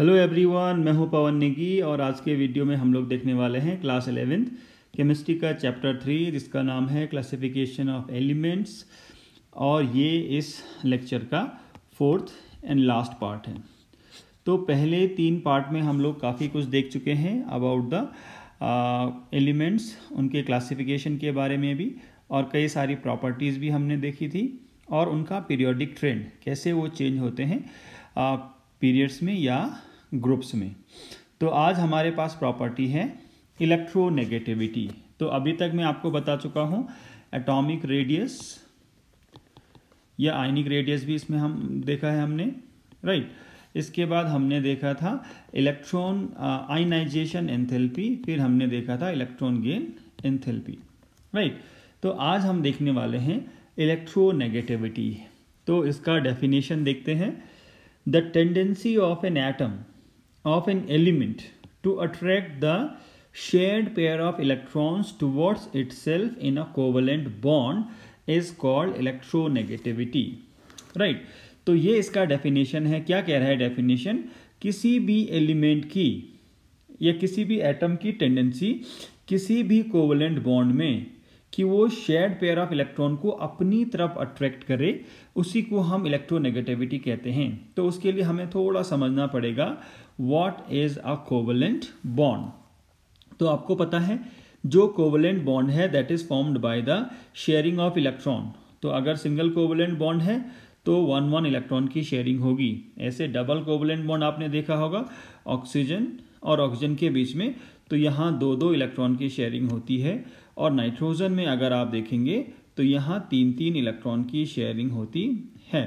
Hello everyone मैं हूं पवन नेगी और आज के वीडियो में हम लोग देखने वाले हैं क्लास एलेवेंथ केमिस्ट्री का चैप्टर थ्री जिसका नाम है क्लासिफिकेशन ऑफ एलिमेंट्स और ये इस लेक्चर का फोर्थ एंड लास्ट पार्ट है तो पहले तीन पार्ट में हम लोग काफ़ी कुछ देख चुके हैं अबाउट द एलिमेंट्स उनके क्लासीफिकेशन के बारे में भी और कई सारी प्रॉपर्टीज़ भी हमने देखी थी और उनका पीरियोडिक ट्रेंड कैसे वो चेंज होते हैं पीरियड्स में या ग्रुप्स में तो आज हमारे पास प्रॉपर्टी है इलेक्ट्रोनेगेटिविटी तो अभी तक मैं आपको बता चुका हूँ एटॉमिक रेडियस या आइनिक रेडियस भी इसमें हम देखा है हमने राइट right? इसके बाद हमने देखा था इलेक्ट्रॉन आइनाइजेशन एंथेल्पी फिर हमने देखा था इलेक्ट्रॉन गेन एंथेल्पी राइट तो आज हम देखने वाले हैं इलेक्ट्रोनेगेटिविटी तो इसका डेफिनेशन देखते हैं the tendency of an atom of an element to attract the shared pair of electrons towards itself in a covalent bond is called electronegativity right right. तो ये इसका डेफिनेशन है क्या कह रहा है डेफिनेशन किसी भी एलिमेंट की या किसी भी एटम की टेंडेंसी किसी भी कोवलेंट बॉन्ड में कि वो शेयर्ड पेयर ऑफ इलेक्ट्रॉन को अपनी तरफ अट्रैक्ट करे उसी को हम इलेक्ट्रोनेगेटिविटी कहते हैं तो उसके लिए हमें थोड़ा समझना पड़ेगा what is a covalent bond तो आपको पता है जो कोवलेंट बॉन्ड है that is formed by the sharing of electron तो अगर सिंगल कोवलेंट बॉन्ड है तो वन वन इलेक्ट्रॉन की शेयरिंग होगी ऐसे डबल कोवलेंट बॉन्ड आपने देखा होगा ऑक्सीजन और ऑक्सीजन के बीच में तो यहाँ दो दो इलेक्ट्रॉन की शेयरिंग होती है और नाइट्रोजन में अगर आप देखेंगे तो यहाँ तीन तीन इलेक्ट्रॉन की शेयरिंग होती है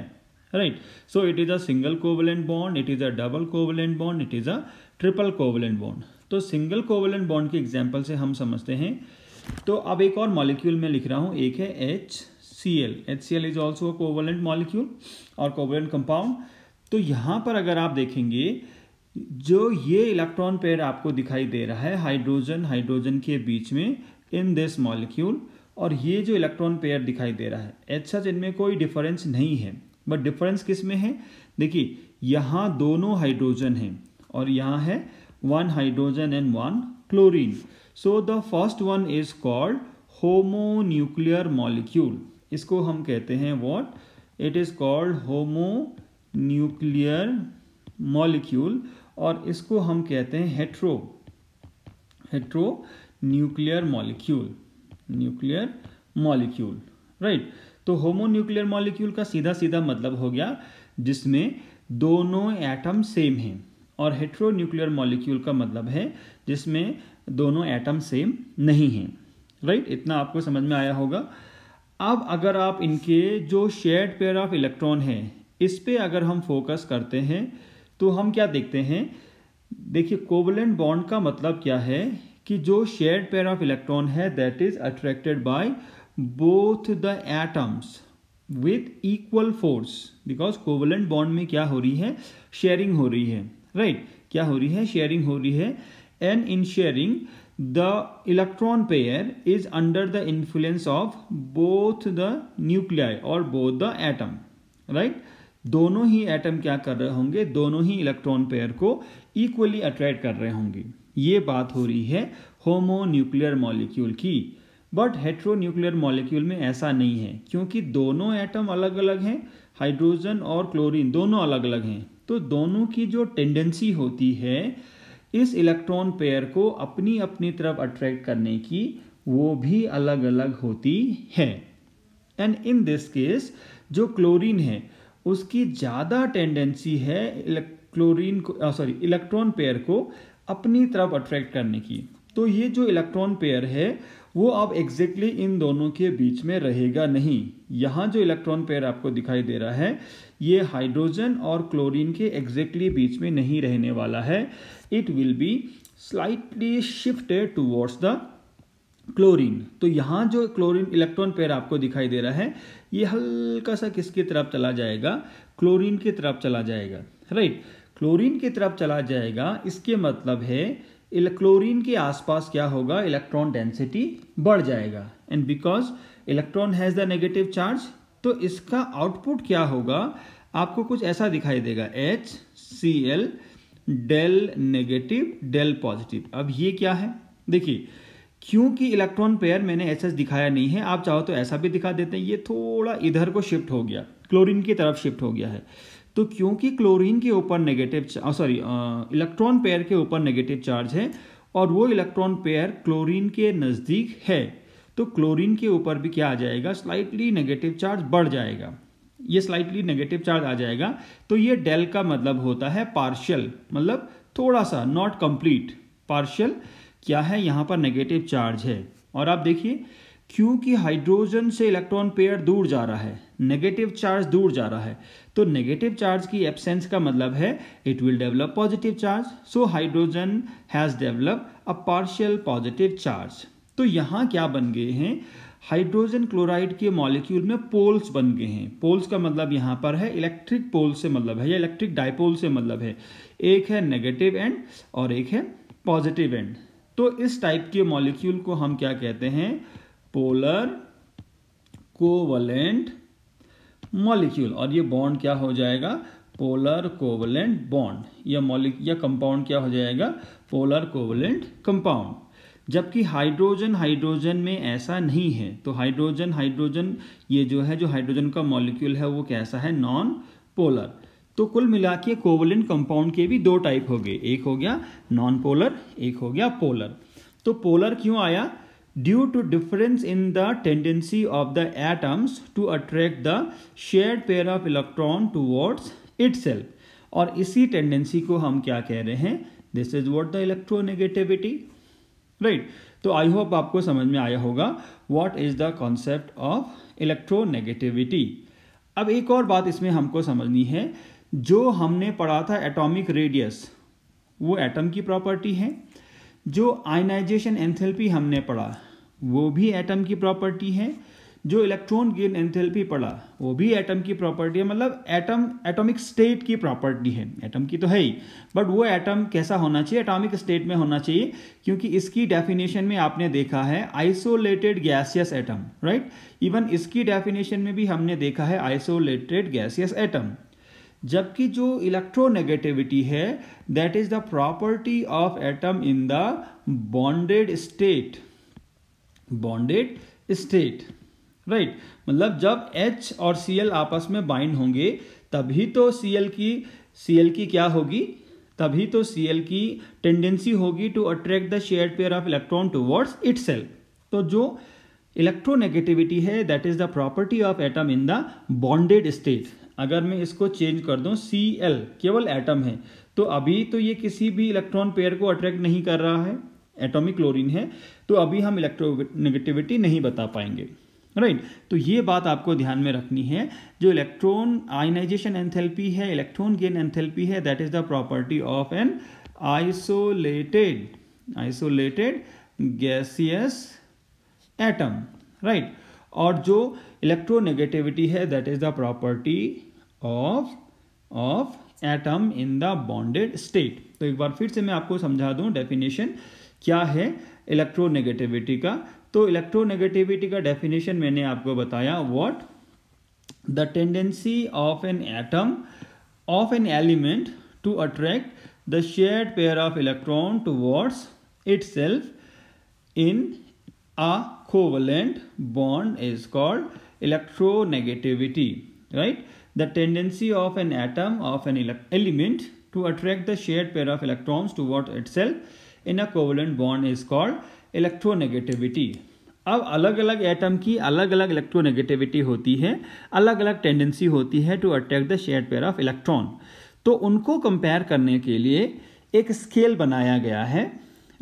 right so it is a single covalent bond it is a double covalent bond it is a triple covalent bond तो सिंगल कोवेलेंट बॉन्ड के एग्जाम्पल से हम समझते हैं तो अब एक और मॉलिक्यूल में लिख रहा हूँ एक है H C L H C L is also covalent molecule और कोवेलेंट कंपाउंड तो यहाँ पर अगर आप देखेंगे जो ये इलेक्ट्रॉन पेयर आपको दिखाई दे रहा है हाइड्रोजन हाइड्रोजन के बीच में इन दिस मॉलिक्यूल और ये जो इलेक्ट्रॉन पेयर दिखाई दे रहा है एच सच इनमें कोई डिफरेंस नहीं है बट डिफरेंस किस में है देखिए यहाँ दोनों हाइड्रोजन हैं और यहाँ है one hydrogen and one chlorine so the first one is called homonuclear molecule इसको हम कहते हैं what it is called homonuclear molecule और इसको हम कहते हैं hetero heteronuclear molecule nuclear molecule right तो होमोन्यूक्लियर मॉलिक्यूल का सीधा सीधा मतलब हो गया जिसमें दोनों एटम सेम हैं और हेट्रोन्यूक्लियर मॉलिक्यूल का मतलब है जिसमें दोनों एटम सेम नहीं हैं राइट इतना आपको समझ में आया होगा अब अगर आप इनके जो शेयर्ड पेयर ऑफ इलेक्ट्रॉन है इस पर अगर हम फोकस करते हैं तो हम क्या देखते हैं देखिए कोवलेंट बॉन्ड का मतलब क्या है कि जो शेयर्ड पेयर ऑफ इलेक्ट्रॉन है that is attracted by both the atoms with equal force because covalent bond में क्या हो रही है शेयरिंग हो रही है राइट right? क्या हो रही है शेयरिंग हो रही है and in sharing the electron pair is under the influence of both the nuclei और बोथ द एटम राइट दोनों ही एटम क्या कर रहे होंगे दोनों ही इलेक्ट्रॉन पेयर को इक्वली अट्रैक्ट कर रहे होंगे ये बात हो रही है होमो न्यूक्लियर मॉलिक्यूल की बट हेट्रोन्यूक्लियर मॉलिक्यूल में ऐसा नहीं है क्योंकि दोनों एटम अलग अलग हैं हाइड्रोजन और क्लोरीन दोनों अलग अलग हैं तो दोनों की जो टेंडेंसी होती है इस इलेक्ट्रॉन पेयर को अपनी अपनी तरफ अट्रैक्ट करने की वो भी अलग अलग होती है एंड इन दिस केस जो क्लोरीन है उसकी ज़्यादा टेंडेंसी है क्लोरीन को सॉरी इलेक्ट्रॉन पेयर को अपनी तरफ अट्रैक्ट करने की तो ये जो इलेक्ट्रॉन पेयर है वो अब एग्जैक्टली exactly इन दोनों के बीच में रहेगा नहीं यहाँ जो इलेक्ट्रॉन पेयर आपको दिखाई दे रहा है ये हाइड्रोजन और क्लोरीन के एग्जैक्टली exactly बीच में नहीं रहने वाला है it will be slightly shifted towards the chlorine तो यहाँ जो क्लोरीन इलेक्ट्रॉन पेयर आपको दिखाई दे रहा है ये हल्का सा किसकी तरफ चला जाएगा क्लोरीन की तरफ चला जाएगा राइट क्लोरीन की तरफ चला जाएगा इसके मतलब है क्लोरीन के आसपास क्या होगा इलेक्ट्रॉन डेंसिटी बढ़ जाएगा and because electron has the negative charge तो इसका आउटपुट क्या होगा आपको कुछ ऐसा दिखाई देगा H C L del negative del positive अब ये क्या है देखिए क्योंकि इलेक्ट्रॉन पेयर मैंने एस दिखाया नहीं है आप चाहो तो ऐसा भी दिखा देते हैं ये थोड़ा इधर को शिफ्ट हो गया क्लोरीन की तरफ शिफ्ट हो गया है तो क्योंकि क्लोरीन के ऊपर नेगेटिव सॉरी इलेक्ट्रॉन पेयर के ऊपर नेगेटिव चार्ज है और वो इलेक्ट्रॉन पेयर क्लोरीन के नज़दीक है तो क्लोरीन के ऊपर भी क्या आ जाएगा स्लाइटली नेगेटिव चार्ज बढ़ जाएगा ये स्लाइटली नेगेटिव चार्ज आ जाएगा तो ये डेल का मतलब होता है पार्शियल मतलब थोड़ा सा नॉट कंप्लीट पार्शियल क्या है यहाँ पर नेगेटिव चार्ज है और आप देखिए क्योंकि हाइड्रोजन से इलेक्ट्रॉन पेयर दूर जा रहा है नेगेटिव चार्ज दूर जा रहा है तो नेगेटिव चार्ज की एब्सेंस का मतलब है it will develop positive charge so hydrogen has develop a partial positive charge तो यहाँ क्या बन गए हैं हाइड्रोजन क्लोराइड के मॉलिक्यूल में पोल्स बन गए हैं पोल्स का मतलब यहाँ पर है इलेक्ट्रिक पोल से मतलब है या इलेक्ट्रिक डाइपोल से मतलब है एक है नेगेटिव एंड और एक है पॉजिटिव एंड तो इस टाइप के मॉलिक्यूल को हम क्या कहते हैं पोलर कोवलेंट मॉलिक्यूल और ये बॉन्ड क्या हो जाएगा पोलर कोवलेंट बॉन्ड या मॉलिक या कंपाउंड क्या हो जाएगा पोलर कोवलेंट कंपाउंड जबकि हाइड्रोजन हाइड्रोजन में ऐसा नहीं है तो हाइड्रोजन हाइड्रोजन ये जो है जो हाइड्रोजन का मॉलिक्यूल है वो कैसा है नॉन पोलर तो कुल मिला के कोवलेंट कंपाउंड के भी दो टाइप हो गए एक हो गया नॉन पोलर एक हो गया पोलर तो पोलर क्यों आया due to difference in the tendency of the atoms to attract the shared pair of electron towards itself और इसी टेंडेंसी को हम क्या कह रहे हैं this is what the electronegativity right तो आई होप आपको समझ में आया होगा what is the concept of electronegativity अब एक और बात इसमें हमको समझनी है जो हमने पढ़ा था एटॉमिक रेडियस वो एटम की प्रॉपर्टी है जो आयनाइजेशन एंथेल्पी हमने पढ़ा वो भी एटम की प्रॉपर्टी है जो इलेक्ट्रॉन गेन एंथेल्पी पढ़ा वो भी एटम की प्रॉपर्टी है मतलब एटम एटॉमिक स्टेट की प्रॉपर्टी है एटम की तो है ही बट वो एटम कैसा होना चाहिए एटॉमिक स्टेट में होना चाहिए क्योंकि इसकी डेफिनेशन में आपने देखा है isolated gaseous atom right even इसकी डेफिनेशन में भी हमने देखा है आइसोलेटेड गैसियस एटम जबकि जो इलेक्ट्रोनेगेटिविटी है that is the property of atom in the bonded state bonded state right मतलब जब H और Cl आपस में बाइंड होंगे तभी तो Cl की Cl की क्या होगी तभी तो Cl की टेंडेंसी होगी to attract the share pair of electron towards it तो जो इलेक्ट्रोनेगेटिविटी है that is the property of atom in the bonded state अगर मैं इसको चेंज कर दूं सी एल केवल एटम है तो अभी तो ये किसी भी इलेक्ट्रॉन पेयर को अट्रैक्ट नहीं कर रहा है एटॉमिक क्लोरीन है तो अभी हम इलेक्ट्रो नेगेटिविटी नहीं बता पाएंगे राइट right. तो ये बात आपको ध्यान में रखनी है जो इलेक्ट्रॉन आयनाइजेशन एंथेल्पी है इलेक्ट्रॉन गेन एंथेल्पी है that is the property of an isolated isolated gaseous atom right और जो इलेक्ट्रोनेगेटिविटी है that is the property of of atom in the bonded state तो एक बार फिर से मैं आपको समझा दूं डेफिनेशन क्या है इलेक्ट्रोनेगेटिविटी का तो इलेक्ट्रोनेगेटिविटी का डेफिनेशन मैंने आपको बताया what the tendency of an atom of an element to attract the shared pair of electron towards itself in a covalent bond is called electronegativity right the tendency of an atom of an element to attract the shared pair of electrons toward itself in a covalent bond is called electronegativity. अब अलग अलग atom की अलग अलग electronegativity होती है अलग अलग टेंडेंसी होती है to attract the share pair of electron तो उनको कंपेयर करने के लिए एक स्केल बनाया गया है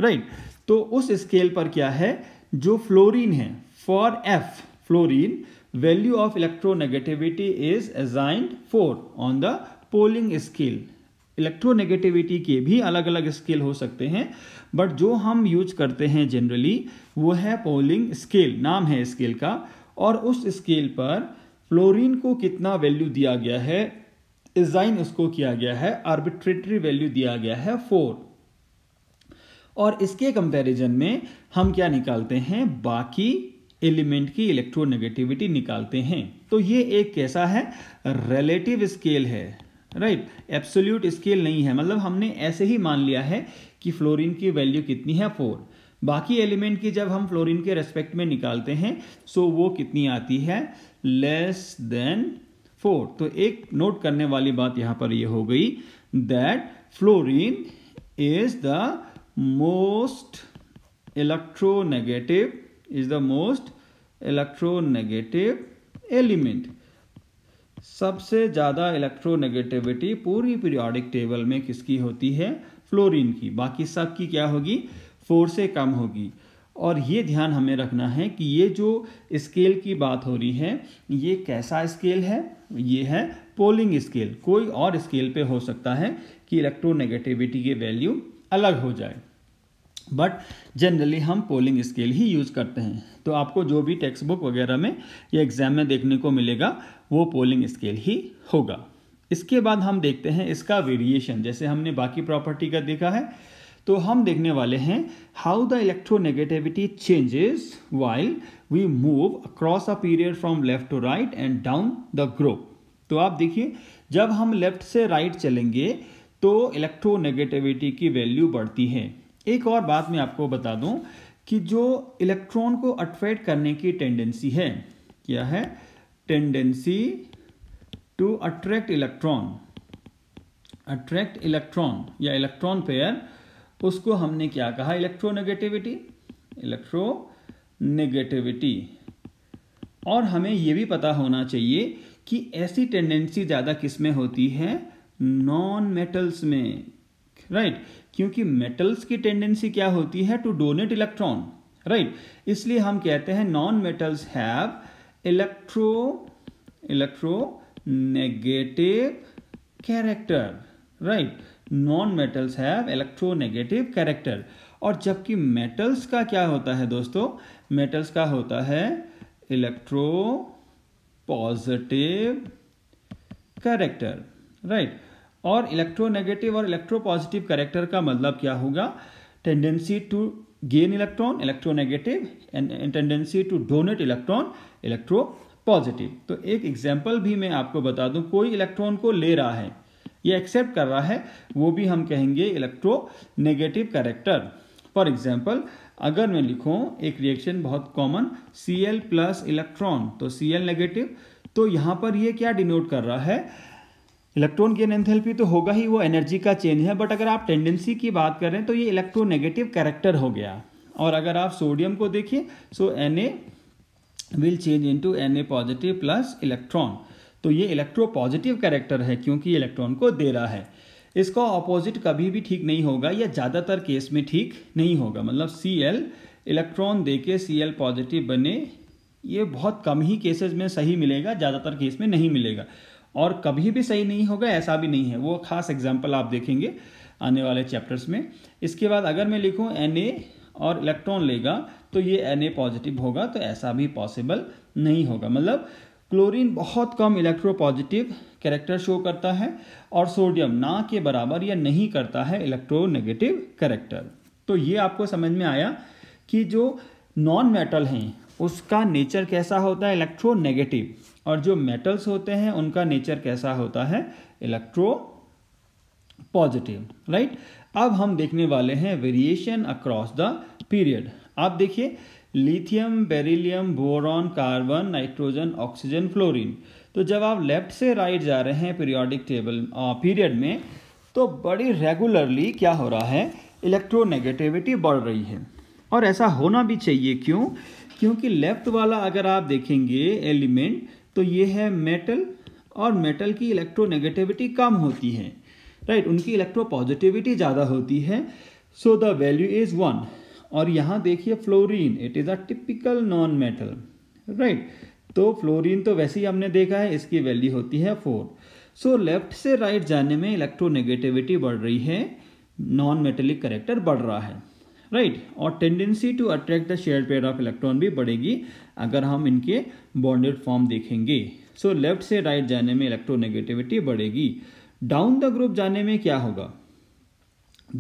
राइट right? तो उस स्केल पर क्या है जो फ्लोरीन है for F fluorine value of electronegativity is assigned four on the Pauling scale electronegativity के भी अलग अलग स्केल हो सकते हैं बट जो हम यूज करते हैं जनरली वो है पोलिंग स्केल नाम है स्केल का और उस स्केल पर फ्लोरिन को कितना वैल्यू दिया गया है एजाइन उसको किया गया है आर्बिट्रेटरी वैल्यू दिया गया है फोर और इसके कंपैरिजन में हम क्या निकालते हैं बाकी एलिमेंट की इलेक्ट्रोनेगेटिविटी निकालते हैं तो ये एक कैसा है रिलेटिव स्केल है राइट एब्सोल्यूट स्केल नहीं है मतलब हमने ऐसे ही मान लिया है कि फ्लोरीन की वैल्यू कितनी है फोर बाकी एलिमेंट की जब हम फ्लोरीन के रेस्पेक्ट में निकालते हैं सो वो कितनी आती है लेस देन फोर तो एक नोट करने वाली बात यहाँ पर ये यह हो गई that fluorine is the most electronegative is the most electronegative element. सबसे ज़्यादा इलेक्ट्रोनेगेटिविटी पूरी पीरियोडिक टेबल में किसकी होती है फ्लोरीन की बाकी सब की क्या होगी फोर से कम होगी और ये ध्यान हमें रखना है कि ये जो स्केल की बात हो रही है ये कैसा स्केल है ये है पोलिंग स्केल कोई और स्केल पे हो सकता है कि इलेक्ट्रोनेगेटिविटी की वैल्यू अलग हो जाए बट जनरली हम पोलिंग स्केल ही यूज़ करते हैं तो आपको जो भी टेक्स्ट बुक वगैरह में या एग्ज़ाम में देखने को मिलेगा वो पोलिंग स्केल ही होगा इसके बाद हम देखते हैं इसका वेरिएशन जैसे हमने बाकी प्रॉपर्टी का देखा है तो हम देखने वाले हैं how the electronegativity changes while we move across a period from left to right and down the group तो आप देखिए जब हम लेफ्ट से राइट right चलेंगे तो इलेक्ट्रोनेगेटिविटी की वैल्यू बढ़ती है एक और बात मैं आपको बता दूं कि जो इलेक्ट्रॉन को अट्रैक्ट करने की टेंडेंसी है क्या है tendency to attract electron attract electron या इलेक्ट्रॉन पेयर उसको हमने क्या कहा इलेक्ट्रोनेगेटिविटी इलेक्ट्रो नेगेटिविटी और हमें यह भी पता होना चाहिए कि ऐसी टेंडेंसी ज़्यादा किस में होती है नॉन मेटल्स में राइट right? क्योंकि मेटल्स की टेंडेंसी क्या होती है टू डोनेट इलेक्ट्रॉन राइट इसलिए हम कहते हैं non metals have electro electronegative character right non metals have negative character और जबकि मेटल्स का क्या होता है दोस्तों मेटल्स का होता है इलेक्ट्रो पॉजिटिव कैरेक्टर राइट और इलेक्ट्रोनेगेटिव और इलेक्ट्रोपॉजिटिव करेक्टर का मतलब क्या होगा tendency to gain electron electronegative and tendency to donate electron electropositive तो एक एग्जाम्पल भी मैं आपको बता दूं कोई इलेक्ट्रॉन को ले रहा है ये एक्सेप्ट कर रहा है वो भी हम कहेंगे electronegative character for example अगर मैं लिखूं एक रिएक्शन बहुत common C L plus electron तो सी एल नेगेटिव तो यहाँ पर ये क्या डिनोट कर रहा है इलेक्ट्रॉन गेन एंथेल्पी तो होगा ही वो एनर्जी का चेंज है बट अगर आप टेंडेंसी की बात करें तो ये इलेक्ट्रोनेगेटिव कैरेक्टर हो गया और अगर आप सोडियम को देखिए so N A will change into N A positive plus electron तो ये इलेक्ट्रो पॉजिटिव कैरेक्टर है क्योंकि इलेक्ट्रॉन को दे रहा है इसका ऑपोजिट कभी भी ठीक नहीं होगा या ज़्यादातर केस में ठीक नहीं होगा मतलब सी एल इलेक्ट्रॉन दे के सी एल पॉजिटिव बने ये बहुत कम ही केसेज में सही मिलेगा ज़्यादातर केस में नहीं मिलेगा और कभी भी सही नहीं होगा ऐसा भी नहीं है वो खास एग्जाम्पल आप देखेंगे आने वाले चैप्टर्स में इसके बाद अगर मैं लिखूँ एन और इलेक्ट्रॉन लेगा तो ये एन पॉजिटिव होगा तो ऐसा भी पॉसिबल नहीं होगा मतलब क्लोरीन बहुत कम इलेक्ट्रो पॉजिटिव कैरेक्टर शो करता है और सोडियम ना के बराबर या नहीं करता है इलेक्ट्रोनेगेटिव कैरेक्टर तो ये आपको समझ में आया कि जो नॉन मेटल हैं उसका नेचर कैसा होता है इलेक्ट्रोनेगेटिव और जो मेटल्स होते हैं उनका नेचर कैसा होता है इलेक्ट्रो पॉजिटिव राइट अब हम देखने वाले हैं वेरिएशन अक्रॉस द पीरियड आप देखिए lithium beryllium boron carbon nitrogen oxygen fluorine तो जब आप लेफ्ट से राइट जा रहे हैं पीरियोडिक टेबल पीरियड में तो बड़ी रेगुलरली क्या हो रहा है इलेक्ट्रोनेगेटिविटी बढ़ रही है और ऐसा होना भी चाहिए क्यों क्योंकि लेफ्ट वाला अगर आप देखेंगे एलिमेंट तो ये है मेटल और मेटल की इलेक्ट्रोनेगेटिविटी कम होती है राइट right? उनकी पॉजिटिविटी ज़्यादा होती है so the value is one और यहाँ देखिए fluorine it is a typical non metal right तो फ्लोरीन तो वैसे ही हमने देखा है इसकी वैल्यू होती है फोर सो लेफ्ट से राइट right जाने में इलेक्ट्रोनेगेटिविटी बढ़ रही है नॉन मेटेलिक करेक्टर बढ़ रहा है राइट और tendency to attract the share pair of electron भी बढ़ेगी अगर हम इनके बॉन्डेड फॉर्म देखेंगे सो लेफ्ट से राइट right जाने में इलेक्ट्रोनेगेटिविटी बढ़ेगी डाउन द ग्रुप जाने में क्या होगा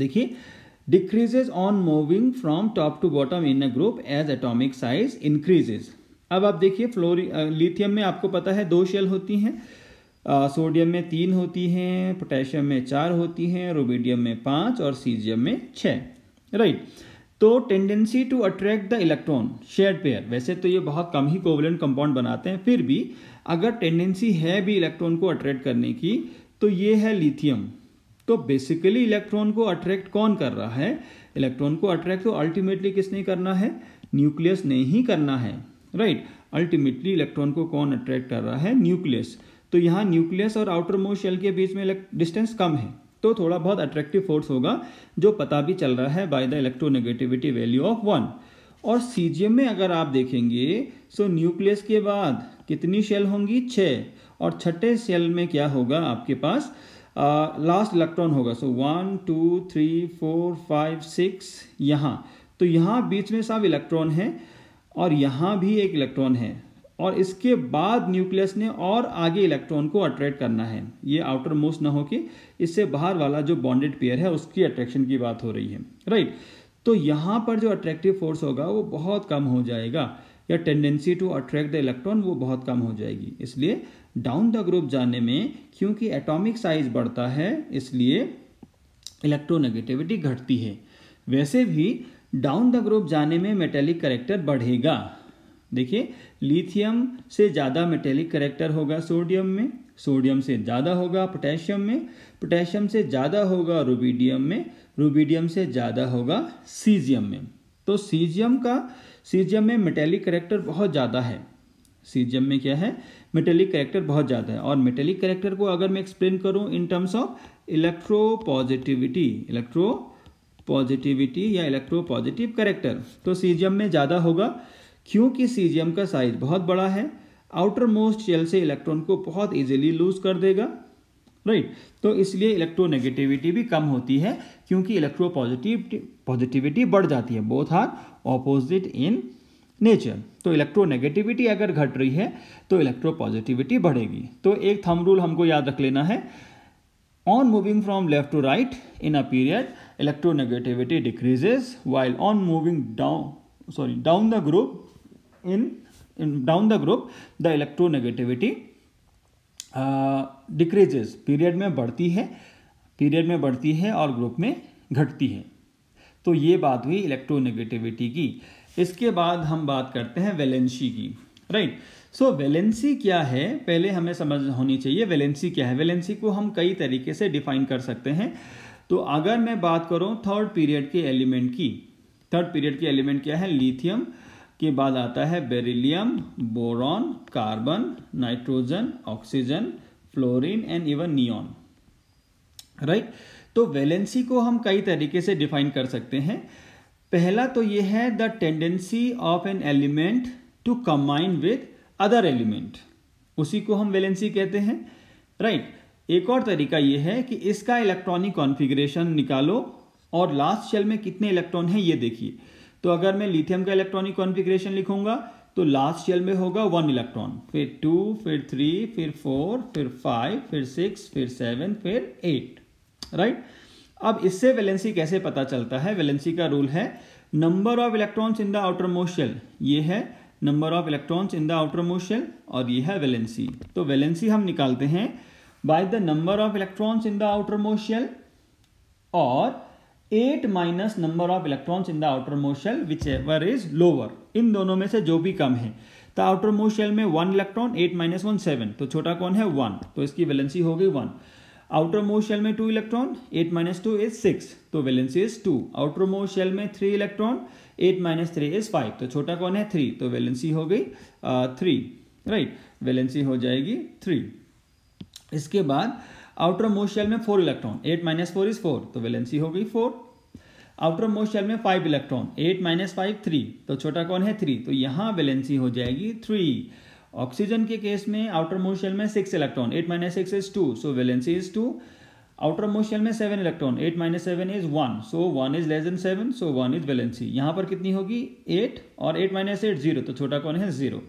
देखिए decreases on moving from top to bottom in a group as atomic size increases अब आप देखिए फ्लोरी लिथियम में आपको पता है दो शेल होती हैं सोडियम में तीन होती हैं पोटेशियम में चार होती हैं रोबीडियम में पाँच और सीजियम में छः राइट तो tendency to attract the electron share pair वैसे तो ये बहुत कम ही कोवलेंट कंपाउंड बनाते हैं फिर भी अगर टेंडेंसी है भी इलेक्ट्रॉन को अट्रैक्ट करने की तो ये है लिथियम तो बेसिकली इलेक्ट्रॉन को अट्रैक्ट कौन कर रहा है इलेक्ट्रॉन को अट्रैक्ट तो अल्टीमेटली किसने करना है न्यूक्लियस ने ही करना है राइट अल्टीमेटली इलेक्ट्रॉन को कौन अट्रैक्ट कर रहा है न्यूक्लियस तो यहाँ न्यूक्लियस और आउटर मोशल के बीच में डिस्टेंस कम है तो थोड़ा बहुत अट्रैक्टिव फोर्स होगा जो पता भी चल रहा है by the electronegativity value of one और सीजीएम में अगर आप देखेंगे सो न्यूक्लियस के बाद कितनी शेल होंगी छः और छठे सेल में क्या होगा आपके पास लास्ट इलेक्ट्रॉन होगा so one two three four five six यहाँ तो यहाँ बीच में सब इलेक्ट्रॉन है और यहाँ भी एक इलेक्ट्रॉन है और इसके बाद न्यूक्लियस ने और आगे इलेक्ट्रॉन को अट्रैक्ट करना है ये आउटर मोस्ट ना हो कि इससे बाहर वाला जो बॉन्डेड पेयर है उसकी अट्रैक्शन की बात हो रही है राइट तो यहाँ पर जो अट्रैक्टिव फोर्स होगा वो बहुत कम हो जाएगा या tendency to attract the electron वो बहुत कम हो जाएगी इसलिए डाउन द ग्रुप जाने में क्योंकि एटॉमिक साइज बढ़ता है इसलिए इलेक्ट्रोनेगेटिविटी घटती है वैसे भी डाउन द ग्रुप जाने में मेटेलिक करेक्टर बढ़ेगा देखिए लिथियम से ज़्यादा मेटेलिक करेक्टर होगा सोडियम में सोडियम से ज़्यादा होगा पोटेशियम में पोटेशियम से ज़्यादा होगा रूबीडियम में रूबीडियम से ज़्यादा होगा सीजियम में तो सीजियम का सीजियम में मेटेलिक करेक्टर बहुत ज़्यादा है सीजियम में क्या है मेटेलिक करेक्टर बहुत ज़्यादा है और मेटेलिक करेक्टर को अगर मैं एक्सप्लेन करूँ in terms of electropositivity electropositivity या इलेक्ट्रो पॉजिटिव करेक्टर तो सीजियम में ज़्यादा होगा क्योंकि सीजियम का साइज बहुत बड़ा है आउटर मोस्ट शेल से इलेक्ट्रॉन को बहुत इजीली लूज कर देगा राइट right. तो इसलिए इलेक्ट्रोनेगेटिविटी भी कम होती है क्योंकि इलेक्ट्रो पॉजिटिव पॉजिटिविटी बढ़ जाती है both are opposite in nature तो इलेक्ट्रोनेगेटिविटी अगर घट रही है तो इलेक्ट्रो पॉजिटिविटी बढ़ेगी तो एक थम रूल हमको याद रख लेना है on moving from left to right in a period electronegativity decreases while on moving down sorry down the group in, in down the group the electronegativity decreases uh, decreases period में बढ़ती है period में बढ़ती है और group में घटती है तो ये बात हुई इलेक्ट्रोनेगेटिविटी की इसके बाद हम बात करते हैं वेलेंसी की राइट सो वेलेंसी क्या है पहले हमें समझ होनी चाहिए वेलेंसी क्या है वेलेंसी को हम कई तरीके से डिफाइन कर सकते हैं तो अगर मैं बात करूं थर्ड पीरियड के एलिमेंट की थर्ड पीरियड के एलिमेंट क्या है लिथियम के बाद आता है beryllium boron carbon nitrogen oxygen fluorine and even neon right तो वैलेंसी को हम कई तरीके से डिफाइन कर सकते हैं पहला तो ये है the tendency of an element to combine with other element उसी को हम वैलेंसी कहते हैं राइट right? एक और तरीका ये है कि इसका इलेक्ट्रॉनिक कॉन्फ़िगरेशन निकालो और लास्ट शेल में कितने इलेक्ट्रॉन हैं ये देखिए तो अगर मैं लिथियम का इलेक्ट्रॉनिक कॉन्फिग्रेशन लिखूंगा तो लास्ट शेल में होगा वन इलेक्ट्रॉन फिर टू फिर थ्री फिर फोर फिर फाइव फिर सिक्स फिर सेवन फिर एट राइट अब इससे वैलेंसी कैसे पता चलता है वैलेंसी का रूल है number of electrons in the outermost ये है number of electrons in the outermost और ये है वैलेंसी तो वैलेंसी हम निकालते हैं by the number of electrons in the outermost और eight minus number of electrons in the outer most shell whichever is lower in दोनों में से जो भी कम है तो आउटर मोशल में one electron eight minus one seven तो छोटा कौन है वन तो इसकी वैलेंसी हो गई वन आउटर मोस्ट शेल में two electron eight minus two is six तो valency is two outermost shell में three electron eight minus three is five तो छोटा कौन है थ्री तो वैलेंसी हो गई थ्री राइट वैलेंसी हो जाएगी थ्री इसके बाद uh, आउटर मोस्ट शेल में four electron eight minus four is four तो वेलेंसी हो गई फोर आउटर मोस्ट शेल में five electron eight minus five three तो छोटा कौन है थ्री तो यहाँ वेलेंसी हो जाएगी थ्री ऑक्सीजन के केस में आउटर मोस्ट शेल में six electron eight minus six is two so valency is two outermost shell में seven electron eight minus seven is one so one is less than seven so one is valency यहाँ पर कितनी होगी eight और eight minus eight zero तो छोटा कौन है जीरो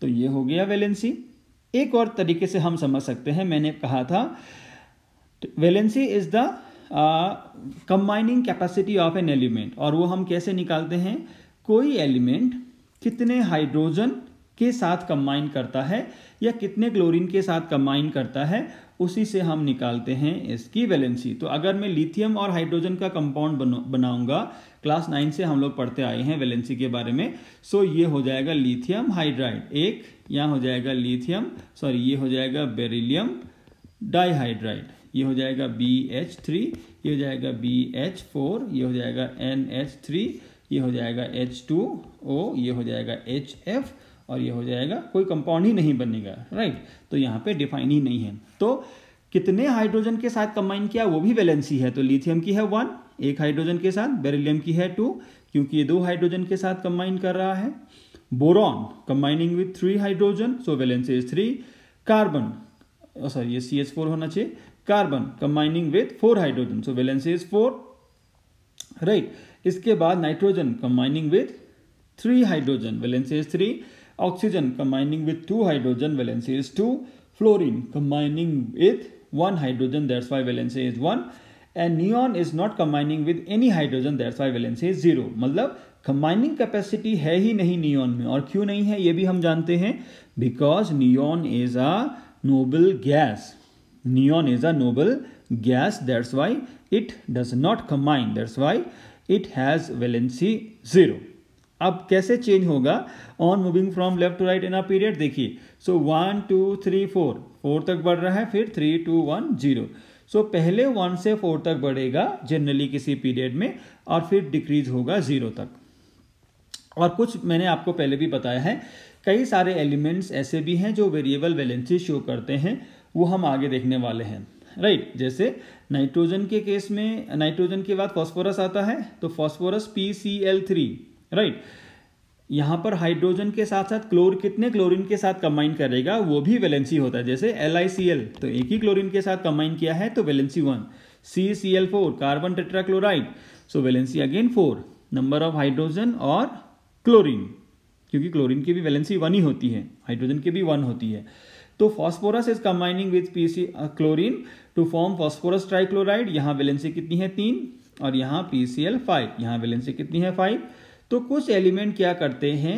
तो ये हो गया वेलेंसी एक और तरीके से हम समझ सकते हैं मैंने कहा था valency is the combining capacity of an element और वो हम कैसे निकालते हैं कोई एलिमेंट कितने हाइड्रोजन के साथ कंबाइन करता है या कितने क्लोरीन के साथ कंबाइन करता है उसी से हम निकालते हैं इसकी वैलेंसी तो अगर मैं लिथियम और हाइड्रोजन का कंपाउंड बनाऊंगा क्लास नाइन से हम लोग पढ़ते आए हैं वैलेंसी के बारे में सो ये हो जाएगा लिथियम हाइड्राइड एक यहाँ हो जाएगा लिथियम सॉरी ये हो जाएगा बेरिलियम डाईहाइड्राइड ये हो जाएगा बी एच थ्री ये हो जाएगा बी एच फोर ये हो जाएगा एन एच थ्री ये हो जाएगा एच टू ओ ये हो जाएगा एच एफ और ये हो जाएगा कोई कंपाउंड ही नहीं बनेगा राइट तो यहाँ पे डिफाइन ही नहीं है तो कितने हाइड्रोजन के साथ कंबाइन किया वो भी वैलेंसी है तो लिथियम की है वन एक हाइड्रोजन के साथ बेरिलियम की है टू क्योंकि ये दो हाइड्रोजन के साथ कंबाइन कर रहा है boron combining with three hydrogen so valency is three carbon sorry ये सी एच फोर होना चाहिए carbon combining with four hydrogen so valency is four right इसके बाद nitrogen combining with three hydrogen valency is three oxygen combining with two hydrogen valency is two fluorine combining with one hydrogen that's why valency is one and neon is not combining with any hydrogen that's why valency is zero मतलब combining capacity है ही नहीं neon में और क्यों नहीं है ये भी हम जानते हैं because neon is a noble gas. Neon is a noble gas, that's why it does not combine, that's why it has valency zero. अब कैसे चेंज होगा on moving from left to right in a period देखिए so one two three four four तक बढ़ रहा है फिर three two one zero so पहले वन से फोर तक बढ़ेगा जनरली किसी पीरियड में और फिर डिक्रीज होगा जीरो तक और कुछ मैंने आपको पहले भी बताया है कई सारे एलिमेंट्स ऐसे भी हैं जो वेरिएबल वैलेंसी शो करते हैं वो हम आगे देखने वाले हैं राइट right, जैसे नाइट्रोजन के केस में नाइट्रोजन के बाद फॉस्फोरस आता है तो phosphorus P C L three right यहाँ पर हाइड्रोजन के साथ साथ क्लोर कितने क्लोरीन के साथ कंबाइन करेगा वो भी वैलेंसी होता है जैसे एल आई सी एल तो एक ही क्लोरीन के साथ कंबाइन किया है तो valency one C C L four carbon tetrachloride so valency again four number of hydrogen और क्लोरीन क्योंकि क्लोरीन की भी वैलेंसी वन ही होती है हाइड्रोजन की भी वन होती है तो phosphorus is combining with PC chlorine to form phosphorus trichloride यहाँ वैलेंसी कितनी है तीन और यहाँ पी सी एल फाइव यहाँ वैलेंसी कितनी है फाइव तो कुछ एलिमेंट क्या करते हैं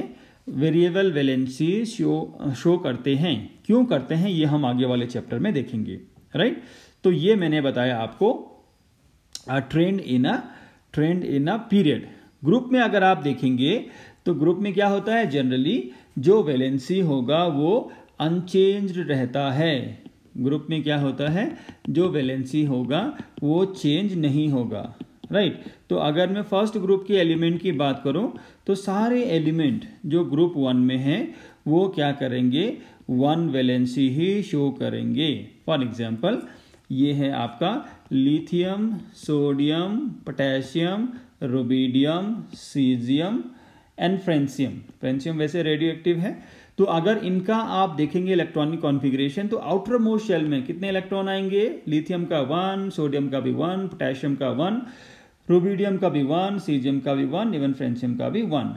वेरिएबल वैलेंसी शो शो करते हैं क्यों करते हैं ये हम आगे वाले चैप्टर में देखेंगे राइट तो ये मैंने बताया आपको trend in a trend in a period group में अगर आप देखेंगे तो ग्रुप में क्या होता है जनरली जो वैलेंसी होगा वो अनचेंज रहता है ग्रुप में क्या होता है जो वैलेंसी होगा वो चेंज नहीं होगा राइट right. तो अगर मैं फर्स्ट ग्रुप के एलिमेंट की बात करूं तो सारे एलिमेंट जो ग्रुप वन में हैं वो क्या करेंगे वन वैलेंसी ही शो करेंगे फॉर एग्जाम्पल ये है आपका lithium sodium potassium rubidium caesium and francium francium वैसे रेडियो एक्टिव है तो अगर इनका आप देखेंगे इलेक्ट्रॉनिक कॉन्फिग्रेशन तो आउटर मोस्ट शेल में कितने इलेक्ट्रॉन आएंगे लिथियम का वन सोडियम का भी वन पोटेशियम का वन रूबीडियम का भी वन सीजियम का भी वन इवन फ्रेंसियम का भी वन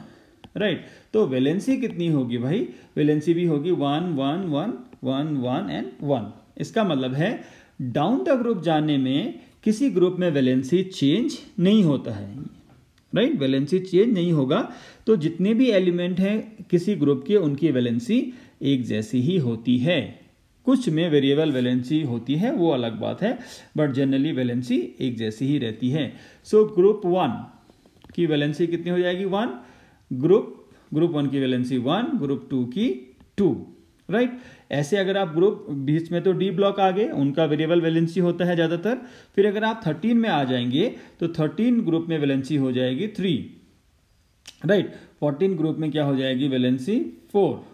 राइट right. तो वैलेंसी कितनी होगी भाई वैलेंसी भी होगी one one one one one and one इसका मतलब है डाउन द ग्रुप जाने में किसी ग्रुप में वैलेंसी चेंज नहीं होता है राइट right? वैलेंसी चेंज नहीं होगा तो जितने भी एलिमेंट हैं किसी ग्रुप के उनकी वैलेंसी एक जैसी ही होती है कुछ में वेरिएबल वैलेंसी होती है वो अलग बात है बट जनरली वैलेंसी एक जैसी ही रहती है सो ग्रुप वन की वैलेंसी कितनी हो जाएगी वन ग्रुप ग्रुप वन की वैलेंसी वन ग्रुप टू की टू राइट right? ऐसे अगर आप ग्रुप बीच में तो डी ब्लॉक आ गए उनका वेरिएबल वैलेंसी होता है ज़्यादातर फिर अगर आप थर्टीन में आ जाएंगे तो थर्टीन ग्रुप में वैलेंसी हो जाएगी थ्री राइट फोर्टीन ग्रुप में क्या हो जाएगी वैलेंसी फोर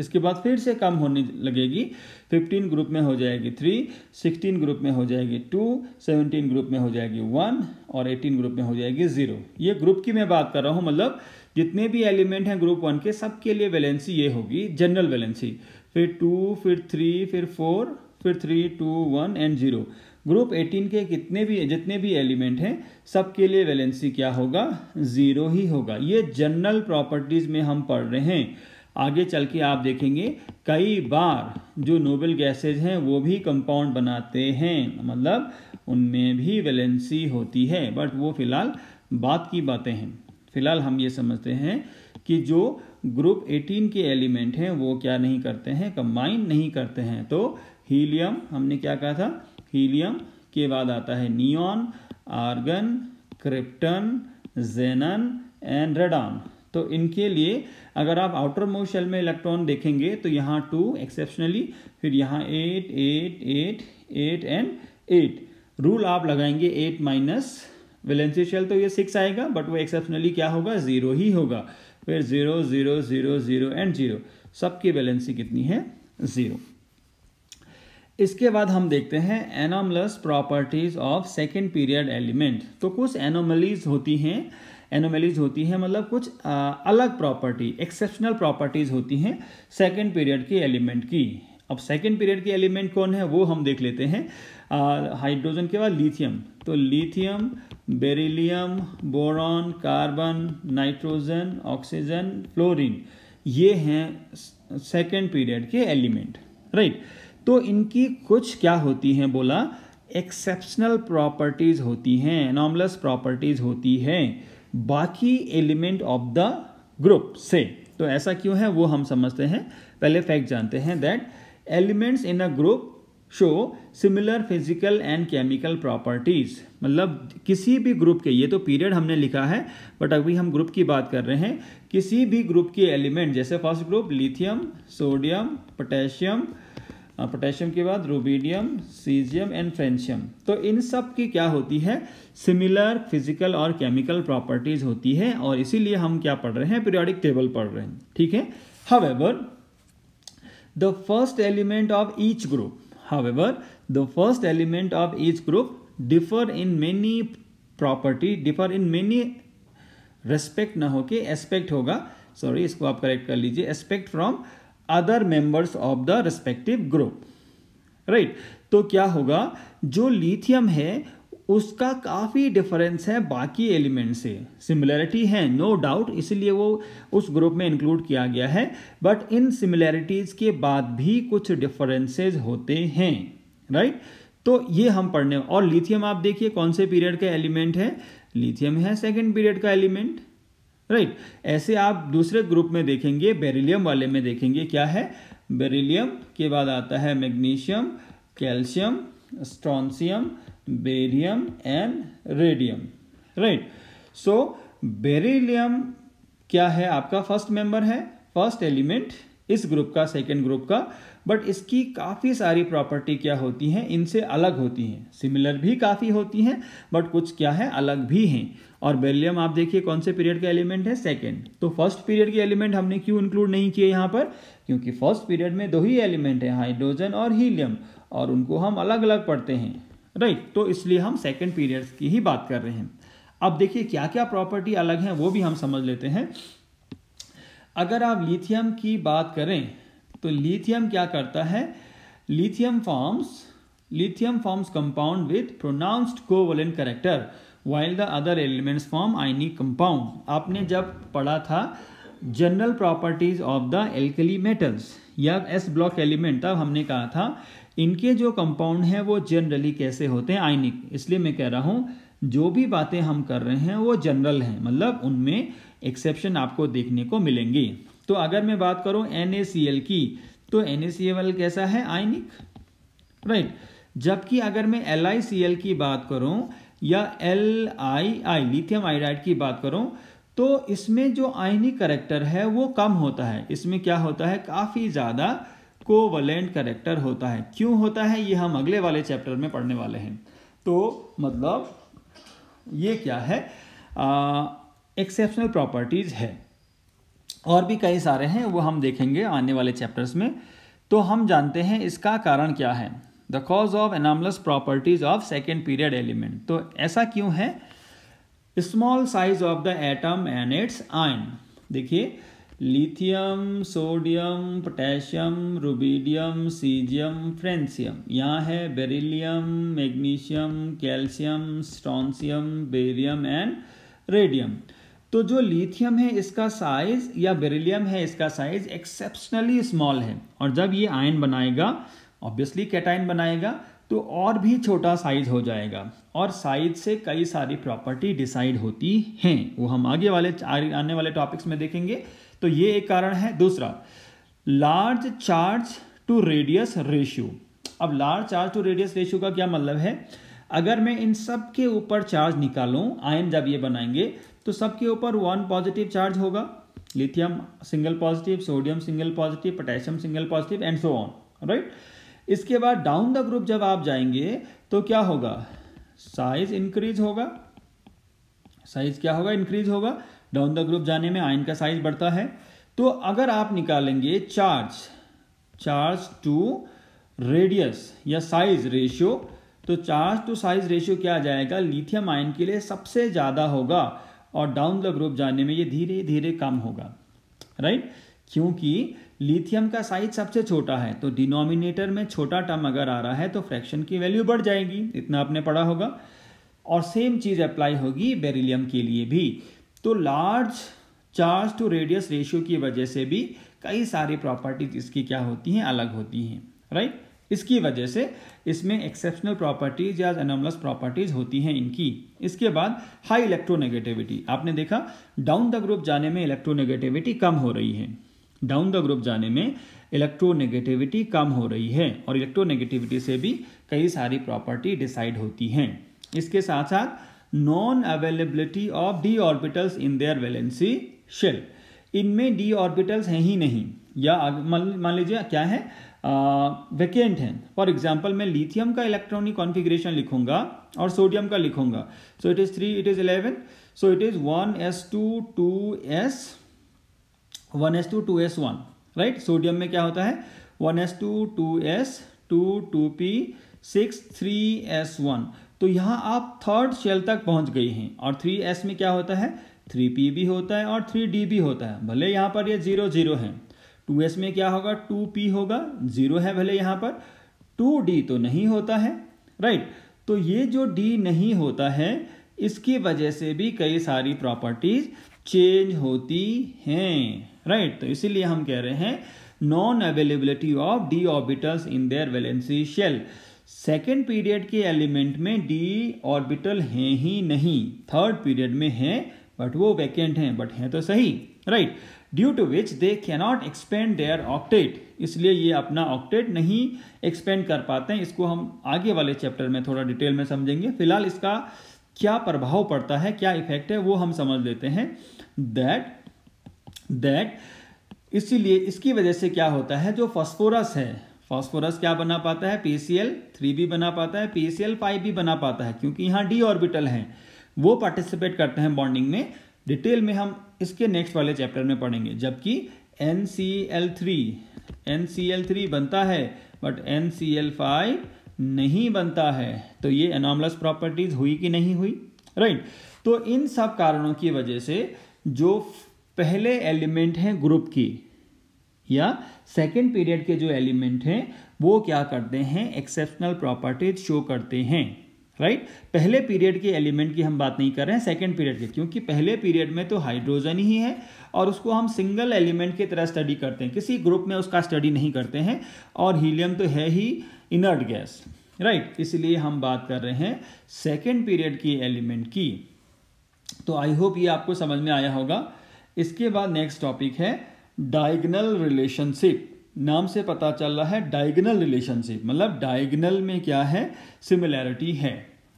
इसके बाद फिर से कम होने लगेगी फिफ्टीन ग्रुप में हो जाएगी थ्री सिक्सटीन ग्रुप में हो जाएगी टू सेवनटीन ग्रुप में हो जाएगी वन और एटीन ग्रुप में हो जाएगी जीरो ये ग्रुप की मैं बात कर रहा हूँ मतलब जितने भी एलिमेंट हैं ग्रुप वन के सबके लिए वैलेंसी ये होगी जनरल वैलेंसी फिर टू फिर थ्री फिर फोर फिर three two one and zero group 18 के कितने भी जितने भी एलिमेंट हैं सबके लिए वैलेंसी क्या होगा ज़ीरो ही होगा ये जनरल प्रॉपर्टीज़ में हम पढ़ रहे हैं आगे चल के आप देखेंगे कई बार जो नोबल गैसेज हैं वो भी कंपाउंड बनाते हैं मतलब उनमें भी वैलेंसी होती है बट वो फिलहाल बात की बातें हैं फिलहाल हम ये समझते हैं कि जो ग्रुप 18 के एलिमेंट हैं वो क्या नहीं करते हैं कंबाइन नहीं करते हैं तो हीलियम हमने क्या कहा था हीलियम के बाद आता है neon argon krypton xenon and radon तो इनके लिए अगर आप आउटर मोस्ट में इलेक्ट्रॉन देखेंगे तो यहाँ टू एक्सेप्शनली फिर यहाँ eight eight eight eight and eight rule आप लगाएंगे एट माइनस वेलेंसी शेल तो ये सिक्स आएगा बट वो एक्सेप्शनली क्या होगा ज़ीरो ही होगा फिर zero zero zero zero and zero सबकी वेलेंसी कितनी है ज़ीरो इसके बाद हम देखते हैं anomalous properties of second period element तो कुछ एनोमलीज होती हैं एनोमलीज होती हैं मतलब कुछ आ, अलग प्रॉपर्टी एक्सेप्शनल प्रॉपर्टीज होती हैं सेकेंड पीरियड के एलिमेंट की अब सेकेंड पीरियड के एलिमेंट कौन है वो हम देख लेते हैं हाइड्रोजन के बाद लिथियम तो lithium beryllium boron carbon nitrogen oxygen fluorine ये हैं सेकेंड पीरियड के एलिमेंट राइट right? तो इनकी कुछ क्या होती हैं बोला एक्सेप्शनल प्रॉपर्टीज़ होती हैं एनॉमलस प्रॉपर्टीज़ होती हैं बाकी एलिमेंट ऑफ द ग्रुप से तो ऐसा क्यों है वो हम समझते हैं पहले फैक्ट जानते हैं that elements in a group show similar physical and chemical properties मतलब किसी भी ग्रुप के ये तो पीरियड हमने लिखा है बट अभी हम ग्रुप की बात कर रहे हैं किसी भी ग्रुप के एलिमेंट जैसे first group lithium sodium potassium potassium हाँ, के बाद रूबीडियम सीजियम एंड फ्रेंशियम तो इन सब की क्या होती है सिमिलर फिजिकल और केमिकल प्रॉपर्टीज होती है और इसीलिए हम क्या पढ़ रहे हैं पीरियोडिक टेबल पढ़ रहे हैं ठीक है however the first element of each group however the first element of each group differ in many property differ in many respect ना होके एस्पेक्ट होगा सॉरी इसको आप करेक्ट कर लीजिए aspect from other members of the respective group right तो क्या होगा जो लिथियम है उसका काफ़ी डिफरेंस है बाकी एलिमेंट से सिमिलैरिटी है नो डाउट इसलिए वो उस ग्रुप में इंक्लूड किया गया है बट इन सिमिलैरिटीज़ के बाद भी कुछ डिफरेंसेस होते हैं राइट तो ये हम पढ़ने और लिथियम आप देखिए कौन से पीरियड का एलिमेंट है लिथियम है सेकेंड पीरियड का एलिमेंट राइट right. ऐसे आप दूसरे ग्रुप में देखेंगे बेरिलियम वाले में देखेंगे क्या है बेरिलियम के बाद आता है magnesium calcium strontium barium and radium right so beryllium क्या है आपका फर्स्ट मेंबर है फर्स्ट एलिमेंट इस ग्रुप का सेकेंड ग्रुप का बट इसकी काफ़ी सारी प्रॉपर्टी क्या होती हैं इनसे अलग होती हैं सिमिलर भी काफ़ी होती हैं बट कुछ क्या है अलग भी हैं और बेरिलियम आप देखिए कौन से पीरियड का एलिमेंट है सेकेंड तो फर्स्ट पीरियड के एलिमेंट हमने क्यों इंक्लूड नहीं किए यहाँ पर क्योंकि फर्स्ट पीरियड में दो ही एलिमेंट हैं हाइड्रोजन और हीलियम और उनको हम अलग अलग पढ़ते हैं राइट तो इसलिए हम सेकेंड पीरियड्स की ही बात कर रहे हैं अब देखिए क्या क्या प्रॉपर्टी अलग हैं वो भी हम समझ लेते हैं अगर आप लिथियम की बात करें तो लिथियम क्या करता है lithium forms lithium forms compound with pronounced covalent character while the other elements form ionic compound आपने जब पढ़ा था general properties of the alkali metals या एस ब्लॉक एलिमेंट तब हमने कहा था इनके जो कंपाउंड हैं वो जनरली कैसे होते हैं आइनिक इसलिए मैं कह रहा हूँ जो भी बातें हम कर रहे हैं वो जनरल हैं मतलब उनमें एक्सेप्शन आपको देखने को मिलेंगे तो अगर मैं बात करूं एन की तो एन कैसा है आयनिक राइट right. जबकि अगर मैं एल की बात करूं या L I I lithium iodide की बात करूं तो इसमें जो आयनिक करेक्टर है वो कम होता है इसमें क्या होता है काफ़ी ज़्यादा कोवलेंट करेक्टर होता है क्यों होता है ये हम अगले वाले चैप्टर में पढ़ने वाले हैं तो मतलब ये क्या है एक्सेप्शनल प्रॉपर्टीज़ है और भी कई सारे हैं वो हम देखेंगे आने वाले चैप्टर्स में तो हम जानते हैं इसका कारण क्या है the cause of anomalous properties of second period element तो ऐसा क्यों है small size of the atom and its ion देखिए lithium sodium potassium rubidium caesium francium यहाँ है beryllium magnesium calcium strontium barium and radium तो जो लिथियम है इसका साइज या बेरिलियम है इसका साइज एक्सेप्शनली स्मॉल है और जब ये आयन बनाएगा ऑब्वियसली कैटाइन बनाएगा तो और भी छोटा साइज हो जाएगा और साइज से कई सारी प्रॉपर्टी डिसाइड होती हैं वो हम आगे वाले आने वाले टॉपिक्स में देखेंगे तो ये एक कारण है दूसरा large charge to radius ratio अब large charge to radius ratio का क्या मतलब है अगर मैं इन सब के ऊपर चार्ज निकालूं आयन जब ये बनाएंगे तो सबके ऊपर वन पॉजिटिव चार्ज होगा lithium single positive sodium single positive potassium single positive and so on right इसके बाद डाउन द ग्रुप जब आप जाएंगे तो क्या होगा साइज इंक्रीज होगा साइज क्या होगा इंक्रीज होगा डाउन द ग्रुप जाने में आयन का साइज बढ़ता है तो अगर आप निकालेंगे चार्ज चार्ज टू रेडियस या साइज रेशियो तो चार्ज टू साइज रेशियो क्या आ जाएगा लिथियम आयन के लिए सबसे ज़्यादा होगा और डाउन द ग्रुप जाने में ये धीरे धीरे कम होगा राइट क्योंकि लिथियम का साइज सबसे छोटा है तो डिनोमिनेटर में छोटा टर्म अगर आ रहा है तो फ्रैक्शन की वैल्यू बढ़ जाएगी इतना आपने पढ़ा होगा और सेम चीज़ अप्लाई होगी बेरिलियम के लिए भी तो large charge to radius ratio की वजह से भी कई सारी प्रॉपर्टीज इसकी क्या होती हैं अलग होती हैं राइट इसकी वजह से इसमें एक्सेप्शनल प्रॉपर्टीज या एनोमलस प्रॉपर्टीज होती हैं इनकी इसके बाद हाई इलेक्ट्रोनेगेटिविटी आपने देखा डाउन द ग्रुप जाने में इलेक्ट्रोनेगेटिविटी कम हो रही है डाउन द ग्रुप जाने में इलेक्ट्रोनेगेटिविटी कम हो रही है और इलेक्ट्रोनेगेटिविटी से भी कई सारी प्रॉपर्टी डिसाइड होती हैं इसके साथ साथ non availability of d orbitals in their valency shell इनमें डी ऑर्बिटल्स हैं ही नहीं या मान लीजिए क्या है वैकेंट हैं फॉर एग्जाम्पल मैं लिथियम का इलेक्ट्रॉनिक कॉन्फिग्रेशन लिखूंगा और सोडियम का लिखूंगा so it is three it is eleven so it is one s two two s one s two two s one right sodium में क्या होता है one s two two s two two p six three s one तो यहाँ आप third shell तक पहुँच गए हैं और थ्री एस में क्या होता है थ्री पी भी होता है और थ्री डी भी होता है भले यहाँ पर ये जीरो जीरो है टू एस में क्या होगा टू पी होगा जीरो है भले यहाँ पर टू डी तो नहीं होता है राइट तो ये जो डी नहीं होता है इसकी वजह से भी कई सारी प्रॉपर्टीज चेंज होती हैं राइट तो इसीलिए हम कह रहे हैं non availability of d orbitals in their valency shell second period के एलिमेंट में डी ऑर्बिटल हैं ही नहीं थर्ड पीरियड में हैं बट वो वैकेंट हैं बट हैं तो सही right due to which they cannot expand their octet इसलिए ये अपना ऑक्टेट नहीं एक्सपेंड कर पाते हैं इसको हम आगे वाले चैप्टर में थोड़ा डिटेल में समझेंगे फिलहाल इसका क्या प्रभाव पड़ता है क्या इफेक्ट है वो हम समझ लेते हैं दैट दैट इसीलिए इसकी वजह से क्या होता है जो फॉस्फोरस है फॉस्फोरस क्या बना पाता है पीसीएल थ्री भी बना पाता है एल फाइव भी बना पाता है क्योंकि यहाँ डी ऑर्बिटल हैं वो पार्टिसिपेट करते हैं बॉन्डिंग में डिटेल में हम इसके नेक्स्ट वाले चैप्टर में पढ़ेंगे जबकि N C L three N C L three बनता है but N C L five नहीं बनता है तो ये एनॉमलस प्रॉपर्टीज हुई कि नहीं हुई राइट right. तो इन सब कारणों की वजह से जो पहले एलिमेंट हैं ग्रुप की या सेकेंड पीरियड के जो एलिमेंट हैं वो क्या करते हैं एक्सेप्शनल प्रॉपर्टीज शो करते हैं राइट right? पहले पीरियड के एलिमेंट की हम बात नहीं कर रहे हैं सेकेंड पीरियड के क्योंकि पहले पीरियड में तो हाइड्रोजन ही है और उसको हम सिंगल एलिमेंट की तरह स्टडी करते हैं किसी ग्रुप में उसका स्टडी नहीं करते हैं और हीलियम तो है ही इनर्ट गैस राइट right? इसलिए हम बात कर रहे हैं सेकेंड पीरियड की एलिमेंट की तो आई होप ये आपको समझ में आया होगा इसके बाद नेक्स्ट टॉपिक है डायगनल रिलेशनशिप नाम से पता चल रहा है डायगनल रिलेशनशिप मतलब डायगनल में क्या है सिमिलैरिटी है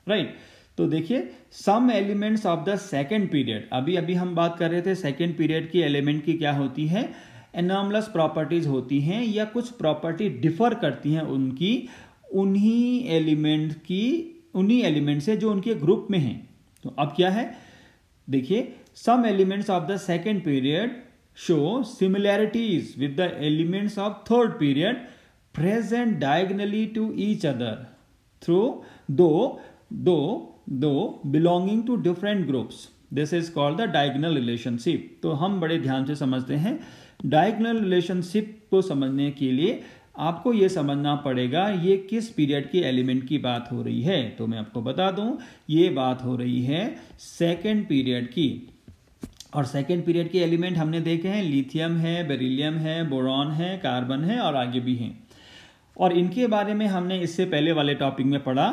राइट right? तो देखिए some elements of the second period अभी अभी हम बात कर रहे थे सेकेंड पीरियड की एलिमेंट की क्या होती है एनामलस प्रॉपर्टीज होती हैं या कुछ प्रॉपर्टी डिफर करती हैं उनकी उन्हीं एलिमेंट की उन्हीं एलिमेंट से जो उनके ग्रुप में हैं तो अब क्या है देखिए some elements of the second period show similarities with the elements of third period present diagonally to each other through though though though belonging to different groups this is called the diagonal relationship तो हम बड़े ध्यान से समझते हैं diagonal relationship को समझने के लिए आपको ये समझना पड़ेगा ये किस पीरियड के एलिमेंट की बात हो रही है तो मैं आपको बता दूं ये बात हो रही है सेकेंड पीरियड की और सेकेंड पीरियड के एलिमेंट हमने देखे हैं लिथियम है बेरिलियम है बोरॉन है कार्बन है और आगे भी हैं और इनके बारे में हमने इससे पहले वाले टॉपिक में पढ़ा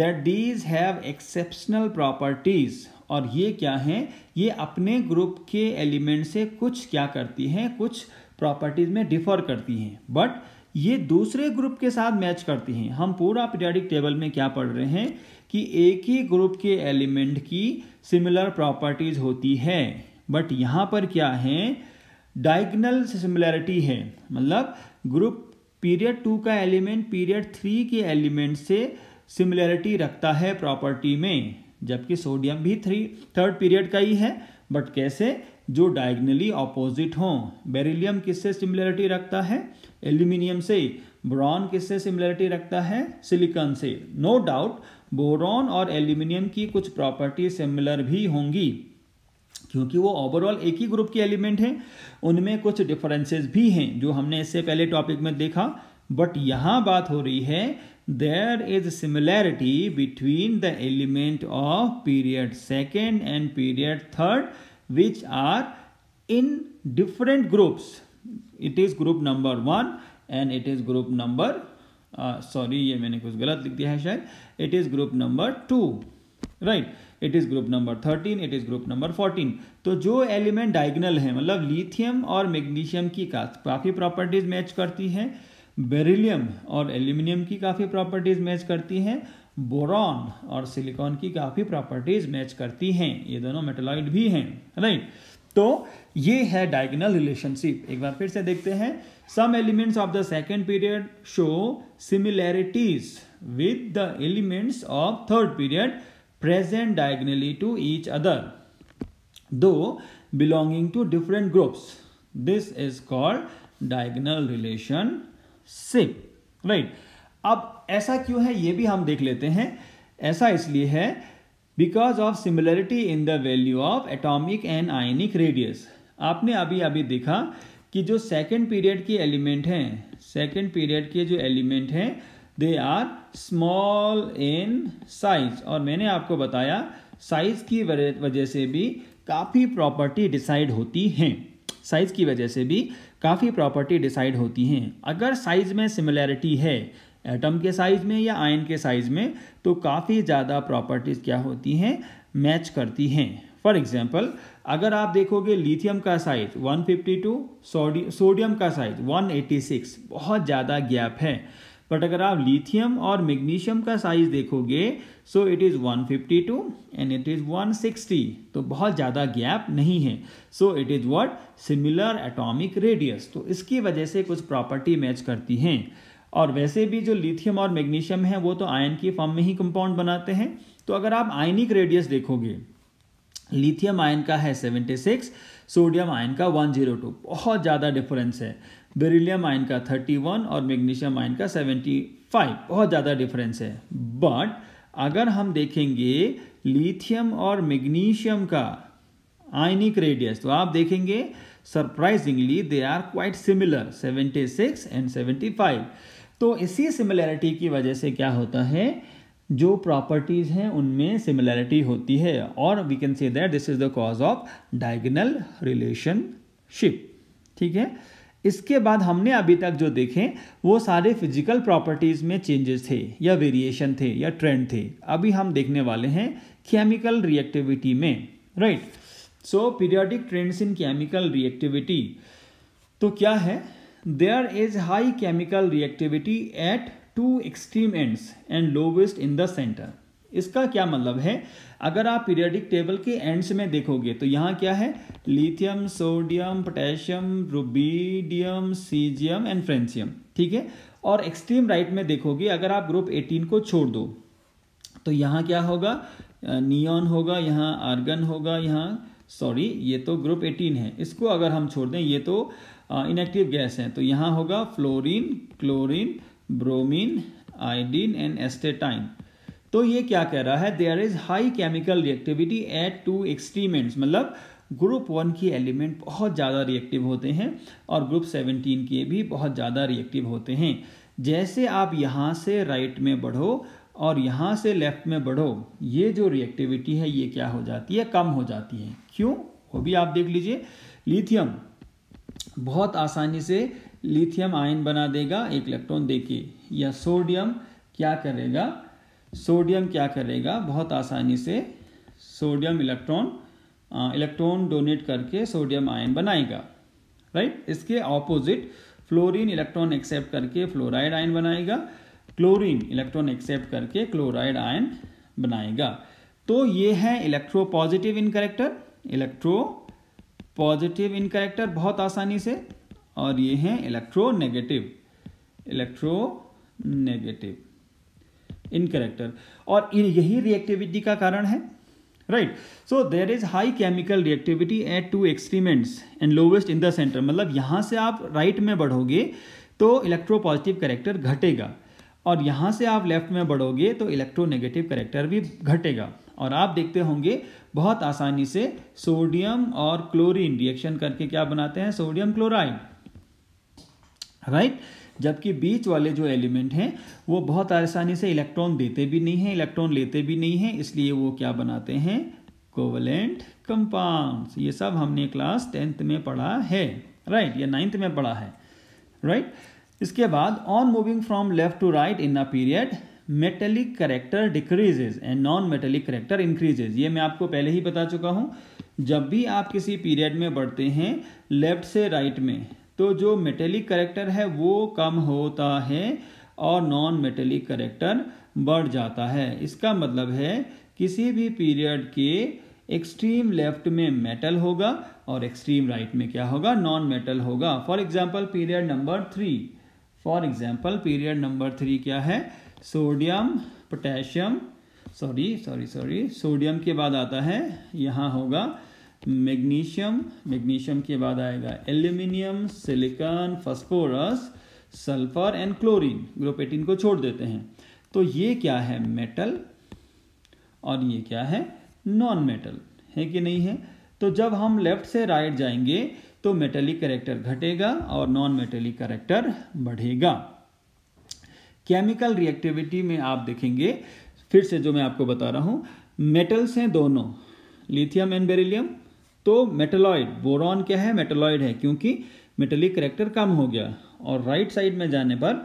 that these have exceptional properties और ये क्या हैं ये अपने ग्रुप के एलिमेंट से कुछ क्या करती हैं कुछ प्रॉपर्टीज़ में डिफर करती हैं बट ये दूसरे ग्रुप के साथ मैच करती हैं हम पूरा पीरियडिक टेबल में क्या पढ़ रहे हैं कि एक ही ग्रुप के एलिमेंट की सिमिलर प्रॉपर्टीज़ होती है बट यहाँ पर क्या है डायगनल सिमिलैरिटी है मतलब ग्रुप पीरियड टू का एलिमेंट पीरियड थ्री के एलिमेंट से सिमिलैरिटी रखता है प्रॉपर्टी में जबकि सोडियम भी थ्री थर्ड पीरियड का ही है बट कैसे जो डायगनली ऑपोजिट हों बेरिलियम किससे सिमिलैरिटी रखता है एल्यूमिनियम से ब्रॉन किससे सिमिलैरिटी रखता है सिलिकॉन से नो no डाउट बोरॉन और एल्यूमिनियम की कुछ प्रॉपर्टी सिमिलर भी होंगी क्योंकि वो ओवरऑल एक ही ग्रुप के एलिमेंट हैं उनमें कुछ डिफरेंसेस भी हैं जो हमने इससे पहले टॉपिक में देखा बट यहाँ बात हो रही है there is similarity between the element of period second and period third which are in different groups it is group number one and it is group number sorry ये मैंने कुछ गलत लिख दिया है शायद it is group number two right it is group number thirteen it is group number fourteen तो जो एलिमेंट डाइगनल है मतलब लिथियम और मैग्नीशियम की काफ़ी प्रॉपर्टीज़ मैच करती हैं बेरिलियम और एल्यूमिनियम की काफ़ी प्रॉपर्टीज़ मैच करती हैं बोरॉन और सिलिकॉन की काफ़ी प्रॉपर्टीज़ मैच करती हैं ये दोनों मेटलॉइड भी हैं राइट तो ये है डायगनल रिलेशनशिप एक बार फिर से देखते हैं some elements of the second period show similarities with the elements of third period present diagonally to each other, though belonging to different groups. This is called diagonal relation relationship. Right. ab aisa kyu hai ye bhi hum dekh lete hain aisa isliye hai because of similarity in the value of atomic and ionic radius आपने अभी अभी देखा कि जो second period के element हैं second period के जो एलिमेंट हैं they are small in size और मैंने आपको बताया साइज की वजह से भी काफ़ी प्रॉपर्टी डिसाइड होती हैं साइज की वजह से भी काफ़ी प्रॉपर्टी डिसाइड होती हैं अगर साइज में सिमिलैरिटी है एटम के साइज में या आयन के साइज में तो काफ़ी ज़्यादा प्रॉपर्टीज़ क्या होती हैं मैच करती हैं फॉर एग्जाम्पल अगर आप देखोगे लिथियम का साइज 152 सोडियम का साइज 186 बहुत ज़्यादा गैप है बट अगर आप लिथियम और मैग्नीशियम का साइज देखोगे so it is 152 and it is one तो बहुत ज़्यादा गैप नहीं है so it is what similar atomic radius तो इसकी वजह से कुछ प्रॉपर्टी मैच करती हैं और वैसे भी जो लिथियम और मैग्नीशियम है वो तो आयन की फॉर्म में ही कंपाउंड बनाते हैं तो अगर आप आयनिक रेडियस देखोगे लिथियम आयन का है 76 सोडियम आयन का 102 बहुत ज़्यादा डिफरेंस है बेरिलियम आयन का 31 और मैग्नीशियम आयन का 75 बहुत ज़्यादा डिफरेंस है बट अगर हम देखेंगे लिथियम और मैग्नीशियम का आयनिक रेडियस तो आप देखेंगे surprisingly they are quite similar 76 and 75 तो इसी सिमिलैरिटी की वजह से क्या होता है जो प्रॉपर्टीज़ हैं उनमें सिमिलैरिटी होती है और we can say that this is the cause of diagonal relationship ठीक है इसके बाद हमने अभी तक जो देखे वो सारे फिजिकल प्रॉपर्टीज़ में चेंजेस थे या वेरिएशन थे या ट्रेंड थे अभी हम देखने वाले हैं केमिकल रिएक्टिविटी में right so periodic trends in chemical reactivity तो क्या है there is high chemical reactivity at two extreme ends and lowest in the centre इसका क्या मतलब है अगर आप पीरियडिक टेबल के एंड्स में देखोगे तो यहाँ क्या है lithium sodium potassium rubidium caesium and francium ठीक है और एक्सट्रीम राइट में देखोगे अगर आप ग्रुप 18 को छोड़ दो तो यहाँ क्या होगा नियॉन होगा यहाँ आर्गन होगा यहाँ सॉरी ये तो ग्रुप 18 है इसको अगर हम छोड़ दें ये तो इनएक्टिव गैस है तो यहाँ होगा fluorine chlorine bromine iodine and astatine तो ये क्या कह रहा है there is high chemical reactivity at two extreme ends मतलब ग्रुप वन के एलिमेंट बहुत ज़्यादा रिएक्टिव होते हैं और ग्रुप सेवनटीन के भी बहुत ज़्यादा रिएक्टिव होते हैं जैसे आप यहाँ से राइट में बढ़ो और यहाँ से लेफ्ट में बढ़ो ये जो रिएक्टिविटी है ये क्या हो जाती है कम हो जाती है क्यों वो भी आप देख लीजिए लिथियम बहुत आसानी से लिथियम आयन बना देगा एक इलेक्ट्रॉन देके या सोडियम क्या करेगा सोडियम क्या करेगा बहुत आसानी से सोडियम इलेक्ट्रॉन इलेक्ट्रॉन डोनेट करके सोडियम आयन बनाएगा राइट इसके ऑपोजिट फ्लोरीन इलेक्ट्रॉन एक्सेप्ट करके फ्लोराइड आयन बनाएगा क्लोरीन इलेक्ट्रॉन एक्सेप्ट करके क्लोराइड आयन बनाएगा तो ये है electropositive in character electropositive in character बहुत आसानी से और ये हैं electronegative electronegative in character और यही रिएक्टिविटी का कारण है right so there is high chemical reactivity at two extreme ends and lowest in the centre मतलब यहाँ से आप राइट में बढ़ोगे तो इलेक्ट्रोपॉजिटिव करेक्टर घटेगा और यहाँ से आप लेफ्ट में बढ़ोगे तो इलेक्ट्रोनेगेटिव करेक्टर भी घटेगा और आप देखते होंगे बहुत आसानी से सोडियम और क्लोरीन रिएक्शन करके क्या बनाते हैं सोडियम क्लोराइड राइट right? जबकि बीच वाले जो एलिमेंट हैं वो बहुत आसानी से इलेक्ट्रॉन देते भी नहीं हैं इलेक्ट्रॉन लेते भी नहीं हैं इसलिए वो क्या बनाते हैं कोवलेंट कंपाउंड ये सब हमने क्लास टेंथ में पढ़ा है राइट right, या नाइन्थ में पढ़ा है राइट right? इसके बाद on moving from left to right in a period metallic character decreases and non metallic character increases ये मैं आपको पहले ही बता चुका हूँ जब भी आप किसी पीरियड में बढ़ते हैं लेफ्ट से राइट right में तो जो मेटेलिक करेक्टर है वो कम होता है और नॉन मेटेलिक करेक्टर बढ़ जाता है इसका मतलब है किसी भी पीरियड के एक्सट्रीम लेफ्ट में मेटल होगा और एक्सट्रीम राइट right में क्या होगा नॉन मेटल होगा for example period number three for example period number three क्या है sodium potassium sorry sorry sorry sodium के बाद आता है यहाँ होगा मैग्नीशियम मैग्नीशियम के बाद आएगा aluminium silicon phosphorus sulphur and chlorine group eighteen को छोड़ देते हैं तो ये क्या है मेटल और ये क्या है नॉन मेटल है कि नहीं है तो जब हम लेफ्ट से राइट जाएंगे तो मेटेलिक करेक्टर घटेगा और नॉन मेटेलिक करेक्टर बढ़ेगा केमिकल रिएक्टिविटी में आप देखेंगे फिर से जो मैं आपको बता रहा हूं मेटल्स हैं दोनों लिथियम एंड बेरिलियम तो मेटेलॉइड बोरॉन क्या है मेटेलॉइड है क्योंकि मेटेलिक करेक्टर कम हो गया और राइट साइड में जाने पर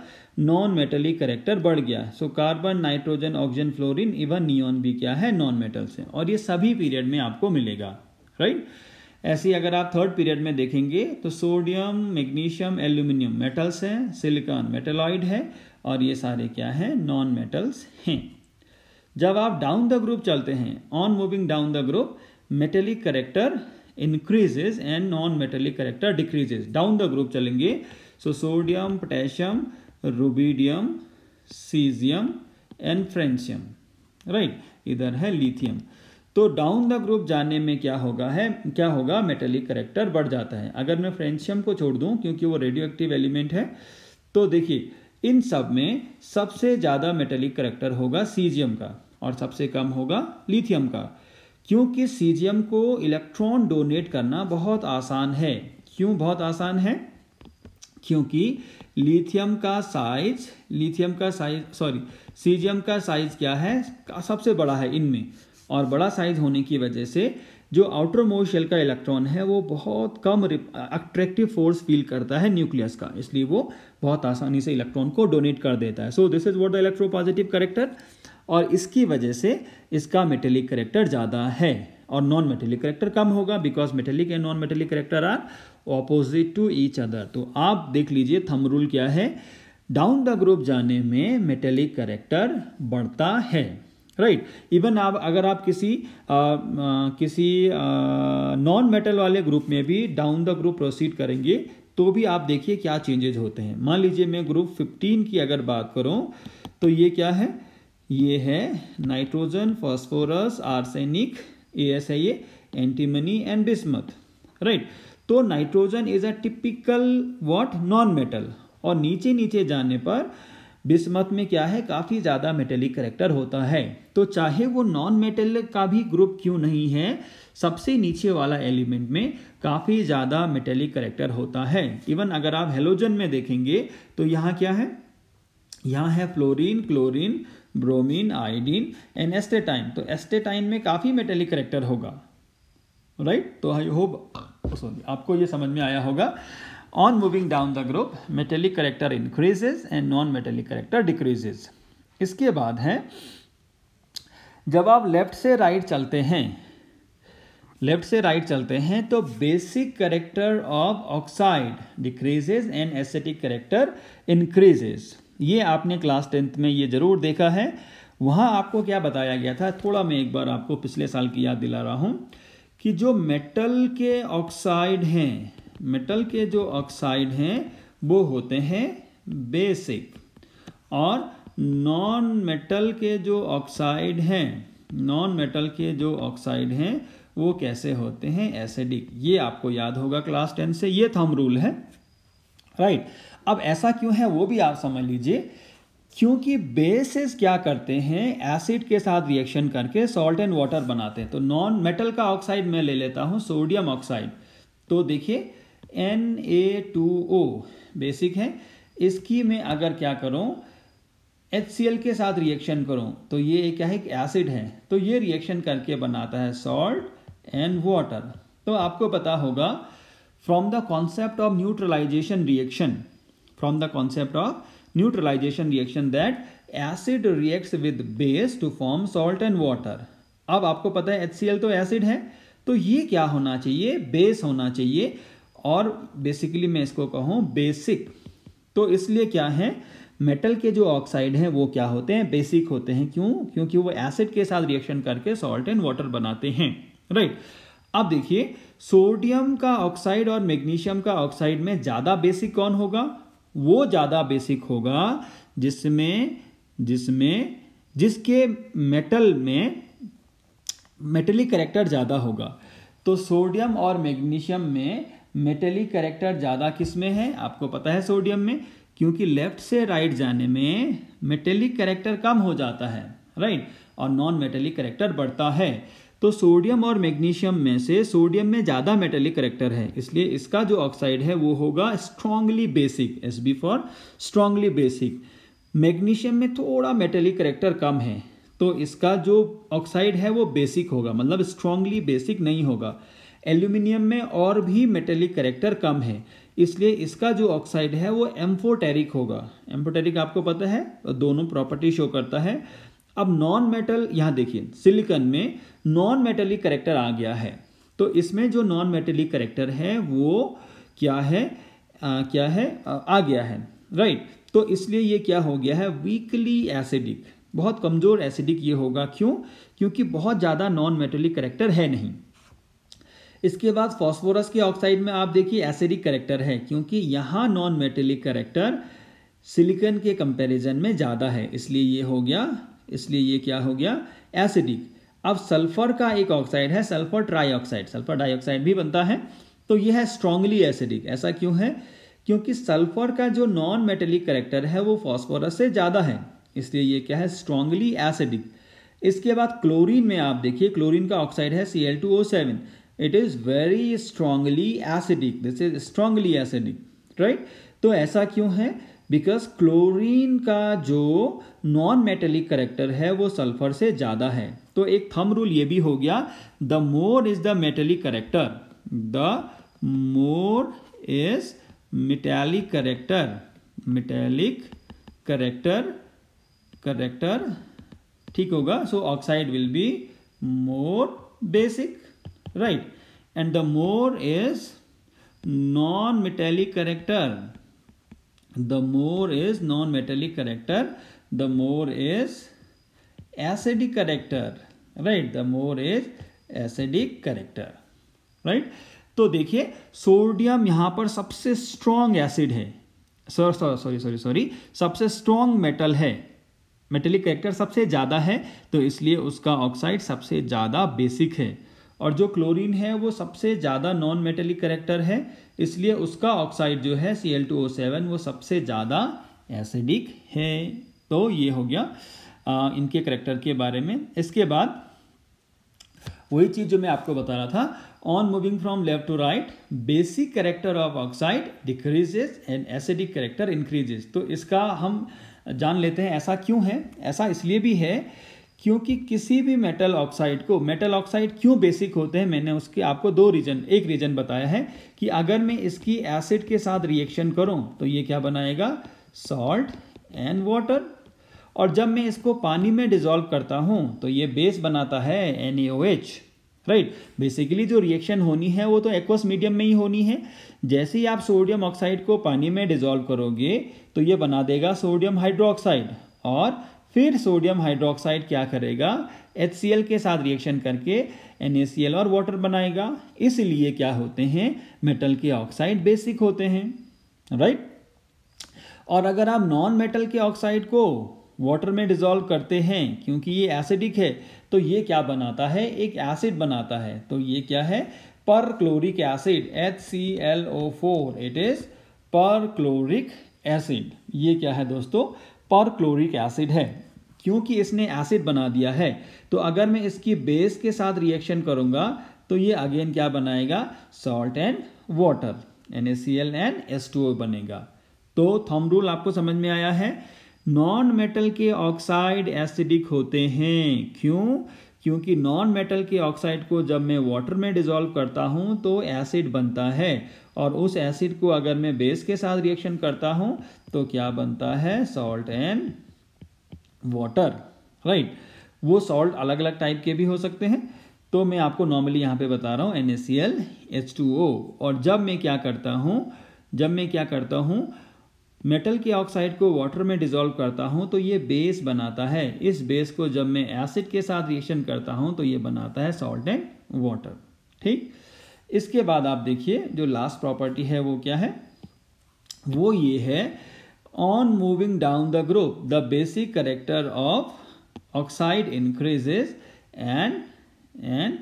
नॉन मेटेलिक करेक्टर बढ़ गया so carbon nitrogen oxygen fluorine even neon भी क्या है नॉन मेटल से और ये सभी पीरियड में आपको मिलेगा राइट ऐसे अगर आप थर्ड पीरियड में देखेंगे तो सोडियम मैग्नीशियम एल्यूमिनियम मेटल्स हैं सिलिकॉन मेटेलॉइड है और ये सारे क्या है नॉन मेटल्स हैं जब आप डाउन द ग्रुप चलते हैं on moving down the group metallic character increases and non metallic character decreases down the group चलेंगे so sodium potassium rubidium caesium and francium right इधर है लिथियम तो डाउन द ग्रुप जाने में क्या होगा है क्या होगा मेटेलिक करेक्टर बढ़ जाता है अगर मैं फ्रेंशियम को छोड़ दूं क्योंकि वो रेडियो एक्टिव एलिमेंट है तो देखिए इन सब में सबसे ज़्यादा मेटेलिक करेक्टर होगा सीजियम का और सबसे कम होगा लिथियम का क्योंकि सीजियम को इलेक्ट्रॉन डोनेट करना बहुत आसान है क्यों बहुत आसान है क्योंकि लिथियम का साइज लिथियम का साइज सॉरी सीजियम का साइज क्या है सबसे बड़ा है इनमें और बड़ा साइज होने की वजह से जो आउटर मोशल का इलेक्ट्रॉन है वो बहुत कम अट्रैक्टिव फोर्स फील करता है न्यूक्लियस का इसलिए वो बहुत आसानी से इलेक्ट्रॉन को डोनेट कर देता है so this is what the electropositive character और इसकी वजह से इसका मेटेलिक करेक्टर ज़्यादा है और नॉन मेटेलिक करेक्टर कम होगा because metallic and non metallic character are opposite to each other तो आप देख लीजिए थम रूल क्या है डाउन द ग्रुप जाने में मेटेलिक करेक्टर बढ़ता है राइट right. इवन आप अगर आप किसी आ, आ, किसी नॉन मेटल वाले ग्रुप में भी डाउन द ग्रुप प्रोसीड करेंगे तो भी आप देखिए क्या चेंजेज होते हैं मान लीजिए मैं ग्रुप 15 की अगर बात करूं तो ये क्या है ये है नाइट्रोजन फॉस्फोरस आर्सेनिक एस है ये एंटीमनी एंड बिस्मथ राइट तो nitrogen is a typical what non metal और नीचे नीचे जाने पर बिस्मत में क्या है काफ़ी ज़्यादा मेटेलिक करेक्टर होता है तो चाहे वो नॉन मेटल का भी ग्रुप क्यों नहीं है सबसे नीचे वाला एलिमेंट में काफ़ी ज़्यादा मेटेलिक करेक्टर होता है इवन अगर आप हेलोजन में देखेंगे तो यहाँ क्या है यहाँ है fluorine chlorine bromine iodine and astatine तो एस्टेटाइन में काफ़ी मेटेलिक करेक्टर होगा राइट right? तो आई होप सॉरी आपको ये समझ में आया होगा on moving down the group metallic character increases and non metallic character decreases इसके बाद है जब आप लेफ्ट से राइट right चलते हैं लेफ्ट से राइट right चलते हैं तो basic character of oxide decreases and acidic character increases ये आपने क्लास टेंथ में ये ज़रूर देखा है वहाँ आपको क्या बताया गया था थोड़ा मैं एक बार आपको पिछले साल की याद दिला रहा हूँ कि जो मेटल के ऑक्साइड हैं मेटल के जो ऑक्साइड हैं वो होते हैं बेसिक और नॉन मेटल के जो ऑक्साइड हैं नॉन मेटल के जो ऑक्साइड हैं वो कैसे होते हैं एसिडिक ये आपको याद होगा क्लास टेन से ये थम रूल है राइट right. अब ऐसा क्यों है वो भी आप समझ लीजिए क्योंकि बेसिस क्या करते हैं एसिड के साथ रिएक्शन करके सॉल्ट एंड वाटर बनाते हैं तो नॉन मेटल का ऑक्साइड मैं ले लेता हूँ सोडियम ऑक्साइड तो देखिए N A two O basic है इसकी मैं अगर क्या करूँ एच सी एल के साथ रिएक्शन करूँ तो ये क्या है एसिड है तो ये रिएक्शन करके बनाता है सॉल्ट एंड वाटर तो आपको पता होगा from the concept of neutralization reaction from the concept of neutralization reaction that acid reacts with base to form salt and water. अब आपको पता है HCl तो एसिड है तो ये क्या होना चाहिए बेस होना चाहिए और बेसिकली मैं इसको कहूँ बेसिक तो इसलिए क्या है मेटल के जो ऑक्साइड हैं वो क्या होते हैं बेसिक होते हैं क्यों क्योंकि वो एसिड के साथ रिएक्शन करके सॉल्ट एंड वाटर बनाते हैं राइट अब देखिए सोडियम का ऑक्साइड और मैग्नीशियम का ऑक्साइड में ज़्यादा बेसिक कौन होगा वो ज़्यादा बेसिक होगा जिसमें जिसमें जिसके मेटल में मेटलिक करेक्टर ज़्यादा होगा तो सोडियम और मैग्नीशियम में मेटेलिक करेक्टर ज़्यादा किस में है आपको पता है सोडियम में क्योंकि लेफ्ट से राइट जाने में मेटेलिक करेक्टर कम हो जाता है राइट और नॉन मेटेलिक करेक्टर बढ़ता है तो सोडियम और मैग्नीशियम में से सोडियम में ज़्यादा मेटेलिक करेक्टर है इसलिए इसका जो ऑक्साइड है वो होगा strongly basic S B for strongly basic magnesium में थोड़ा मेटेलिक करेक्टर कम है तो इसका जो ऑक्साइड है वो बेसिक होगा मतलब स्ट्रांगली बेसिक नहीं होगा एल्यूमिनियम में और भी मेटेलिक करेक्टर कम है इसलिए इसका जो ऑक्साइड है वो एम्फोटेरिक होगा एम्फोटेरिक आपको पता है दोनों प्रॉपर्टी शो करता है अब नॉन मेटल यहाँ देखिए सिलिकन में नॉन मेटेलिक करेक्टर आ गया है तो इसमें जो नॉन मेटेलिक करेक्टर है वो क्या है आ, क्या है आ, आ गया है राइट right. तो इसलिए ये क्या हो गया है वीकली एसिडिक बहुत कमज़ोर एसिडिक ये होगा क्यों क्योंकि बहुत ज़्यादा नॉन मेटेलिक करेक्टर है नहीं इसके बाद फॉस्फोरस के ऑक्साइड में आप देखिए एसिडिक करेक्टर है क्योंकि यहाँ नॉन मेटेलिक करेक्टर सिलिकन के कंपैरिजन में ज़्यादा है इसलिए ये हो गया इसलिए ये क्या हो गया एसिडिक अब सल्फर का एक ऑक्साइड है सल्फर ट्राईऑक्साइड सल्फर डाइऑक्साइड भी बनता है तो यह है स्ट्रांगली एसिडिक ऐसा क्यों है क्योंकि सल्फर का जो नॉन मेटेलिक करेक्टर है वो फॉस्फोरस से ज़्यादा है इसलिए ये क्या है स्ट्रांगली एसिडिक इसके बाद क्लोरीन में आप देखिए क्लोरीन का ऑक्साइड है C L two O seven it is very strongly acidic this is strongly acidic right तो ऐसा क्यों है बिकॉज क्लोरीन का जो नॉन मेटेलिक करेक्टर है वो सल्फर से ज़्यादा है तो एक थम रूल ये भी हो गया the more is the metallic character the more is metallic character metallic character character ठीक होगा so oxide will be more basic right and the more is non metallic character the more is non metallic character the more is acidic character right the more is acidic character right तो देखिए sodium यहां पर सबसे strong acid है sorry sorry sorry सबसे strong metal है metallic character सबसे ज्यादा है तो इसलिए उसका ऑक्साइड सबसे ज्यादा बेसिक है और जो क्लोरीन है वो सबसे ज़्यादा नॉन मेटेलिक करेक्टर है इसलिए उसका ऑक्साइड जो है C L two O seven वो सबसे ज़्यादा एसिडिक है तो ये हो गया आ, इनके करेक्टर के बारे में इसके बाद वही चीज़ जो मैं आपको बता रहा था on moving from left to right basic character of oxide decreases and acidic character increases तो इसका हम जान लेते हैं ऐसा क्यों है ऐसा इसलिए भी है क्योंकि किसी भी मेटल ऑक्साइड को मेटल ऑक्साइड क्यों बेसिक होते हैं मैंने उसके आपको दो रीजन एक रीजन बताया है कि अगर मैं इसकी एसिड के साथ रिएक्शन करूं तो ये क्या बनाएगा सॉल्ट एंड वाटर और जब मैं इसको पानी में डिजोल्व करता हूं तो ये बेस बनाता है एन राइट बेसिकली जो रिएक्शन होनी है वो तो एक्वस मीडियम में ही होनी है जैसे ही आप सोडियम ऑक्साइड को पानी में डिजोल्व करोगे तो ये बना देगा सोडियम हाइड्रोक्साइड और फिर सोडियम हाइड्रोक्साइड क्या करेगा एच के साथ रिएक्शन करके NaCl और वाटर बनाएगा इसलिए क्या होते हैं मेटल के ऑक्साइड बेसिक होते हैं राइट और अगर आप नॉन मेटल के ऑक्साइड को वाटर में डिजोल्व करते हैं क्योंकि ये एसिडिक है तो ये क्या बनाता है एक एसिड बनाता है तो ये क्या है perchloric acid H C L O four it is perchloric acid ये क्या है दोस्तों परक्लोरिक एसिड है क्योंकि इसने एसिड बना दिया है तो अगर मैं इसकी बेस के साथ रिएक्शन करूंगा तो ये अगेन क्या बनाएगा salt and water N and S बनेगा तो थम रूल आपको समझ में आया है नॉन मेटल के ऑक्साइड एसिडिक होते हैं क्यों क्योंकि नॉन मेटल के ऑक्साइड को जब मैं वाटर में डिज़ोल्व करता हूँ तो एसिड बनता है और उस एसिड को अगर मैं बेस के साथ रिएक्शन करता हूँ तो क्या बनता है सॉल्ट एंड वाटर राइट वो सॉल्ट अलग अलग टाइप के भी हो सकते हैं तो मैं आपको नॉर्मली यहाँ पे बता रहा हूँ एन और जब मैं क्या करता हूँ जब मैं क्या करता हूँ मेटल के ऑक्साइड को वाटर में डिजोल्व करता हूँ तो ये बेस बनाता है इस बेस को जब मैं एसिड के साथ रिएक्शन करता हूँ तो ये बनाता है सॉल्ट एंड वाटर ठीक इसके बाद आप देखिए जो लास्ट प्रॉपर्टी है वो क्या है वो ये है on moving down the group the basic character of oxide increases and and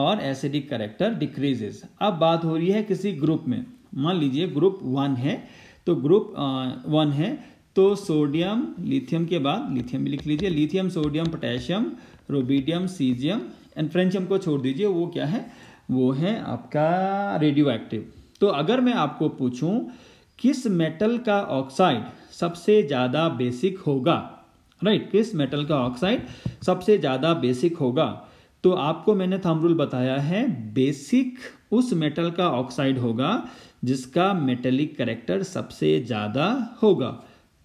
और एसिडिक करेक्टर डिक्रीजेज अब बात हो रही है किसी ग्रुप में मान लीजिए ग्रुप वन है तो ग्रुप वन है तो सोडियम लिथियम के बाद लिथियम भी लिख लीजिए lithium sodium potassium rubidium caesium and francium को छोड़ दीजिए वो क्या है वो है आपका रेडियो एक्टिव तो अगर मैं आपको पूछूं किस मेटल का ऑक्साइड सबसे ज़्यादा बेसिक होगा राइट right, किस मेटल का ऑक्साइड सबसे ज़्यादा बेसिक होगा तो आपको मैंने थम रूल बताया है बेसिक उस मेटल का ऑक्साइड होगा जिसका मेटेलिक करेक्टर सबसे ज़्यादा होगा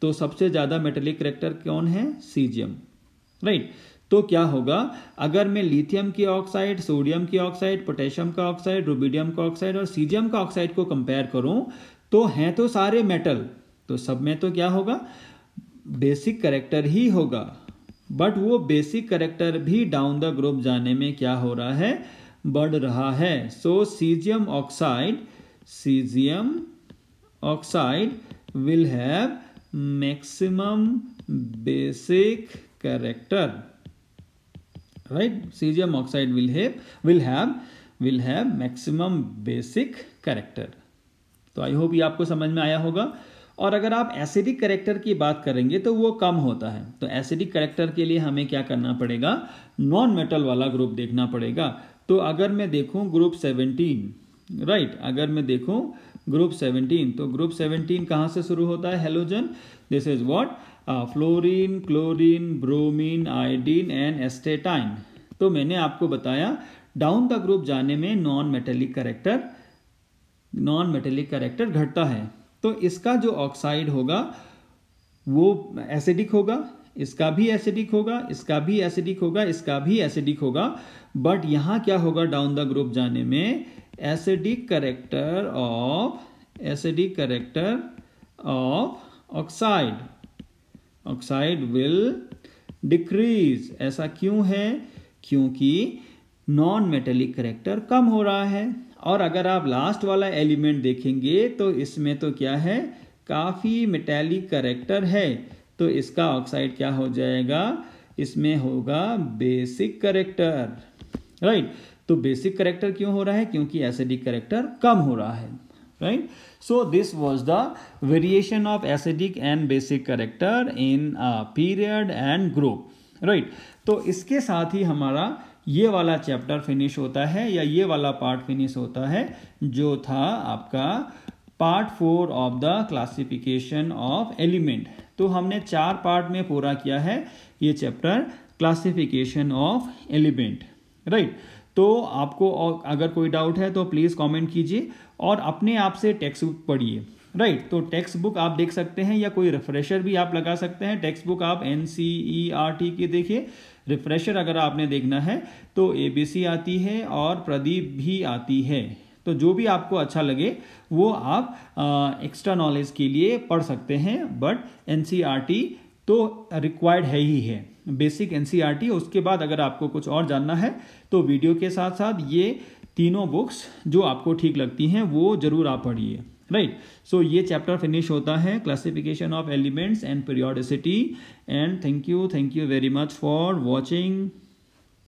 तो सबसे ज़्यादा मेटेलिक करेक्टर कौन है सीजियम राइट तो क्या होगा अगर मैं लिथियम की ऑक्साइड सोडियम की ऑक्साइड पोटेशियम का ऑक्साइड रूबीडियम का ऑक्साइड और सीजियम का ऑक्साइड को कंपेयर करूं तो हैं तो सारे मेटल तो सब में तो क्या होगा बेसिक करेक्टर ही होगा बट वो बेसिक करेक्टर भी डाउन द ग्रुप जाने में क्या हो रहा है बढ़ रहा है so caesium oxide cesium oxide will have maximum basic character right cesium oxide will have will have will have maximum basic character तो आई होप ये आपको समझ में आया होगा और अगर आप एसिडिक करेक्टर की बात करेंगे तो वो कम होता है तो एसिडिक करेक्टर के लिए हमें क्या करना पड़ेगा नॉन मेटल वाला ग्रुप देखना पड़ेगा तो अगर मैं देखूं ग्रुप 17 राइट right, अगर मैं देखूं ग्रुप 17 तो ग्रुप 17 कहाँ से शुरू होता है halogen this is what fluorine chlorine bromine iodine and astatine तो मैंने आपको बताया डाउन द ग्रुप जाने में non metallic character non metallic character घटता है तो इसका जो ऑक्साइड होगा वो एसिडिक होगा इसका भी एसिडिक होगा इसका भी एसिडिक होगा इसका भी एसिडिक होगा बट यहाँ क्या होगा डाउन द ग्रुप जाने में acidic character of acidic character of oxide oxide will decrease ऐसा क्यों है क्योंकि नॉन मेटेलिक करेक्टर कम हो रहा है और अगर आप लास्ट वाला एलिमेंट देखेंगे तो इसमें तो क्या है काफ़ी मेटेलिक करेक्टर है तो इसका ऑक्साइड क्या हो जाएगा इसमें होगा बेसिक करेक्टर राइट right? तो बेसिक करेक्टर क्यों हो रहा है क्योंकि एसिडिक करेक्टर कम हो रहा है right so this was the variation of acidic and basic character in period and group right तो इसके साथ ही हमारा ये वाला चैप्टर फिनिश होता है या ये वाला पार्ट फिनिश होता है जो था आपका part four of the classification of element तो हमने चार पार्ट में पूरा किया है ये chapter classification of element right right? तो आपको अगर कोई डाउट है तो प्लीज़ कमेंट कीजिए और अपने आप से टेक्स्ट बुक पढ़िए राइट right, तो टेक्स्ट बुक आप देख सकते हैं या कोई रिफ्रेशर भी आप लगा सकते हैं टेक्स्ट बुक आप N C E R T की देखिए रिफ्रेशर अगर आपने देखना है तो ए बी सी आती है और प्रदीप भी आती है तो जो भी आपको अच्छा लगे वो आप एक्स्ट्रा नॉलेज के लिए पढ़ सकते हैं but N C R T तो रिक्वायर्ड है ही है बेसिक एन e उसके बाद अगर आपको कुछ और जानना है तो वीडियो के साथ साथ ये तीनों बुक्स जो आपको ठीक लगती हैं वो ज़रूर आप पढ़िए राइट सो ये चैप्टर फिनिश होता है classification of elements and periodicity and thank you thank you very much for watching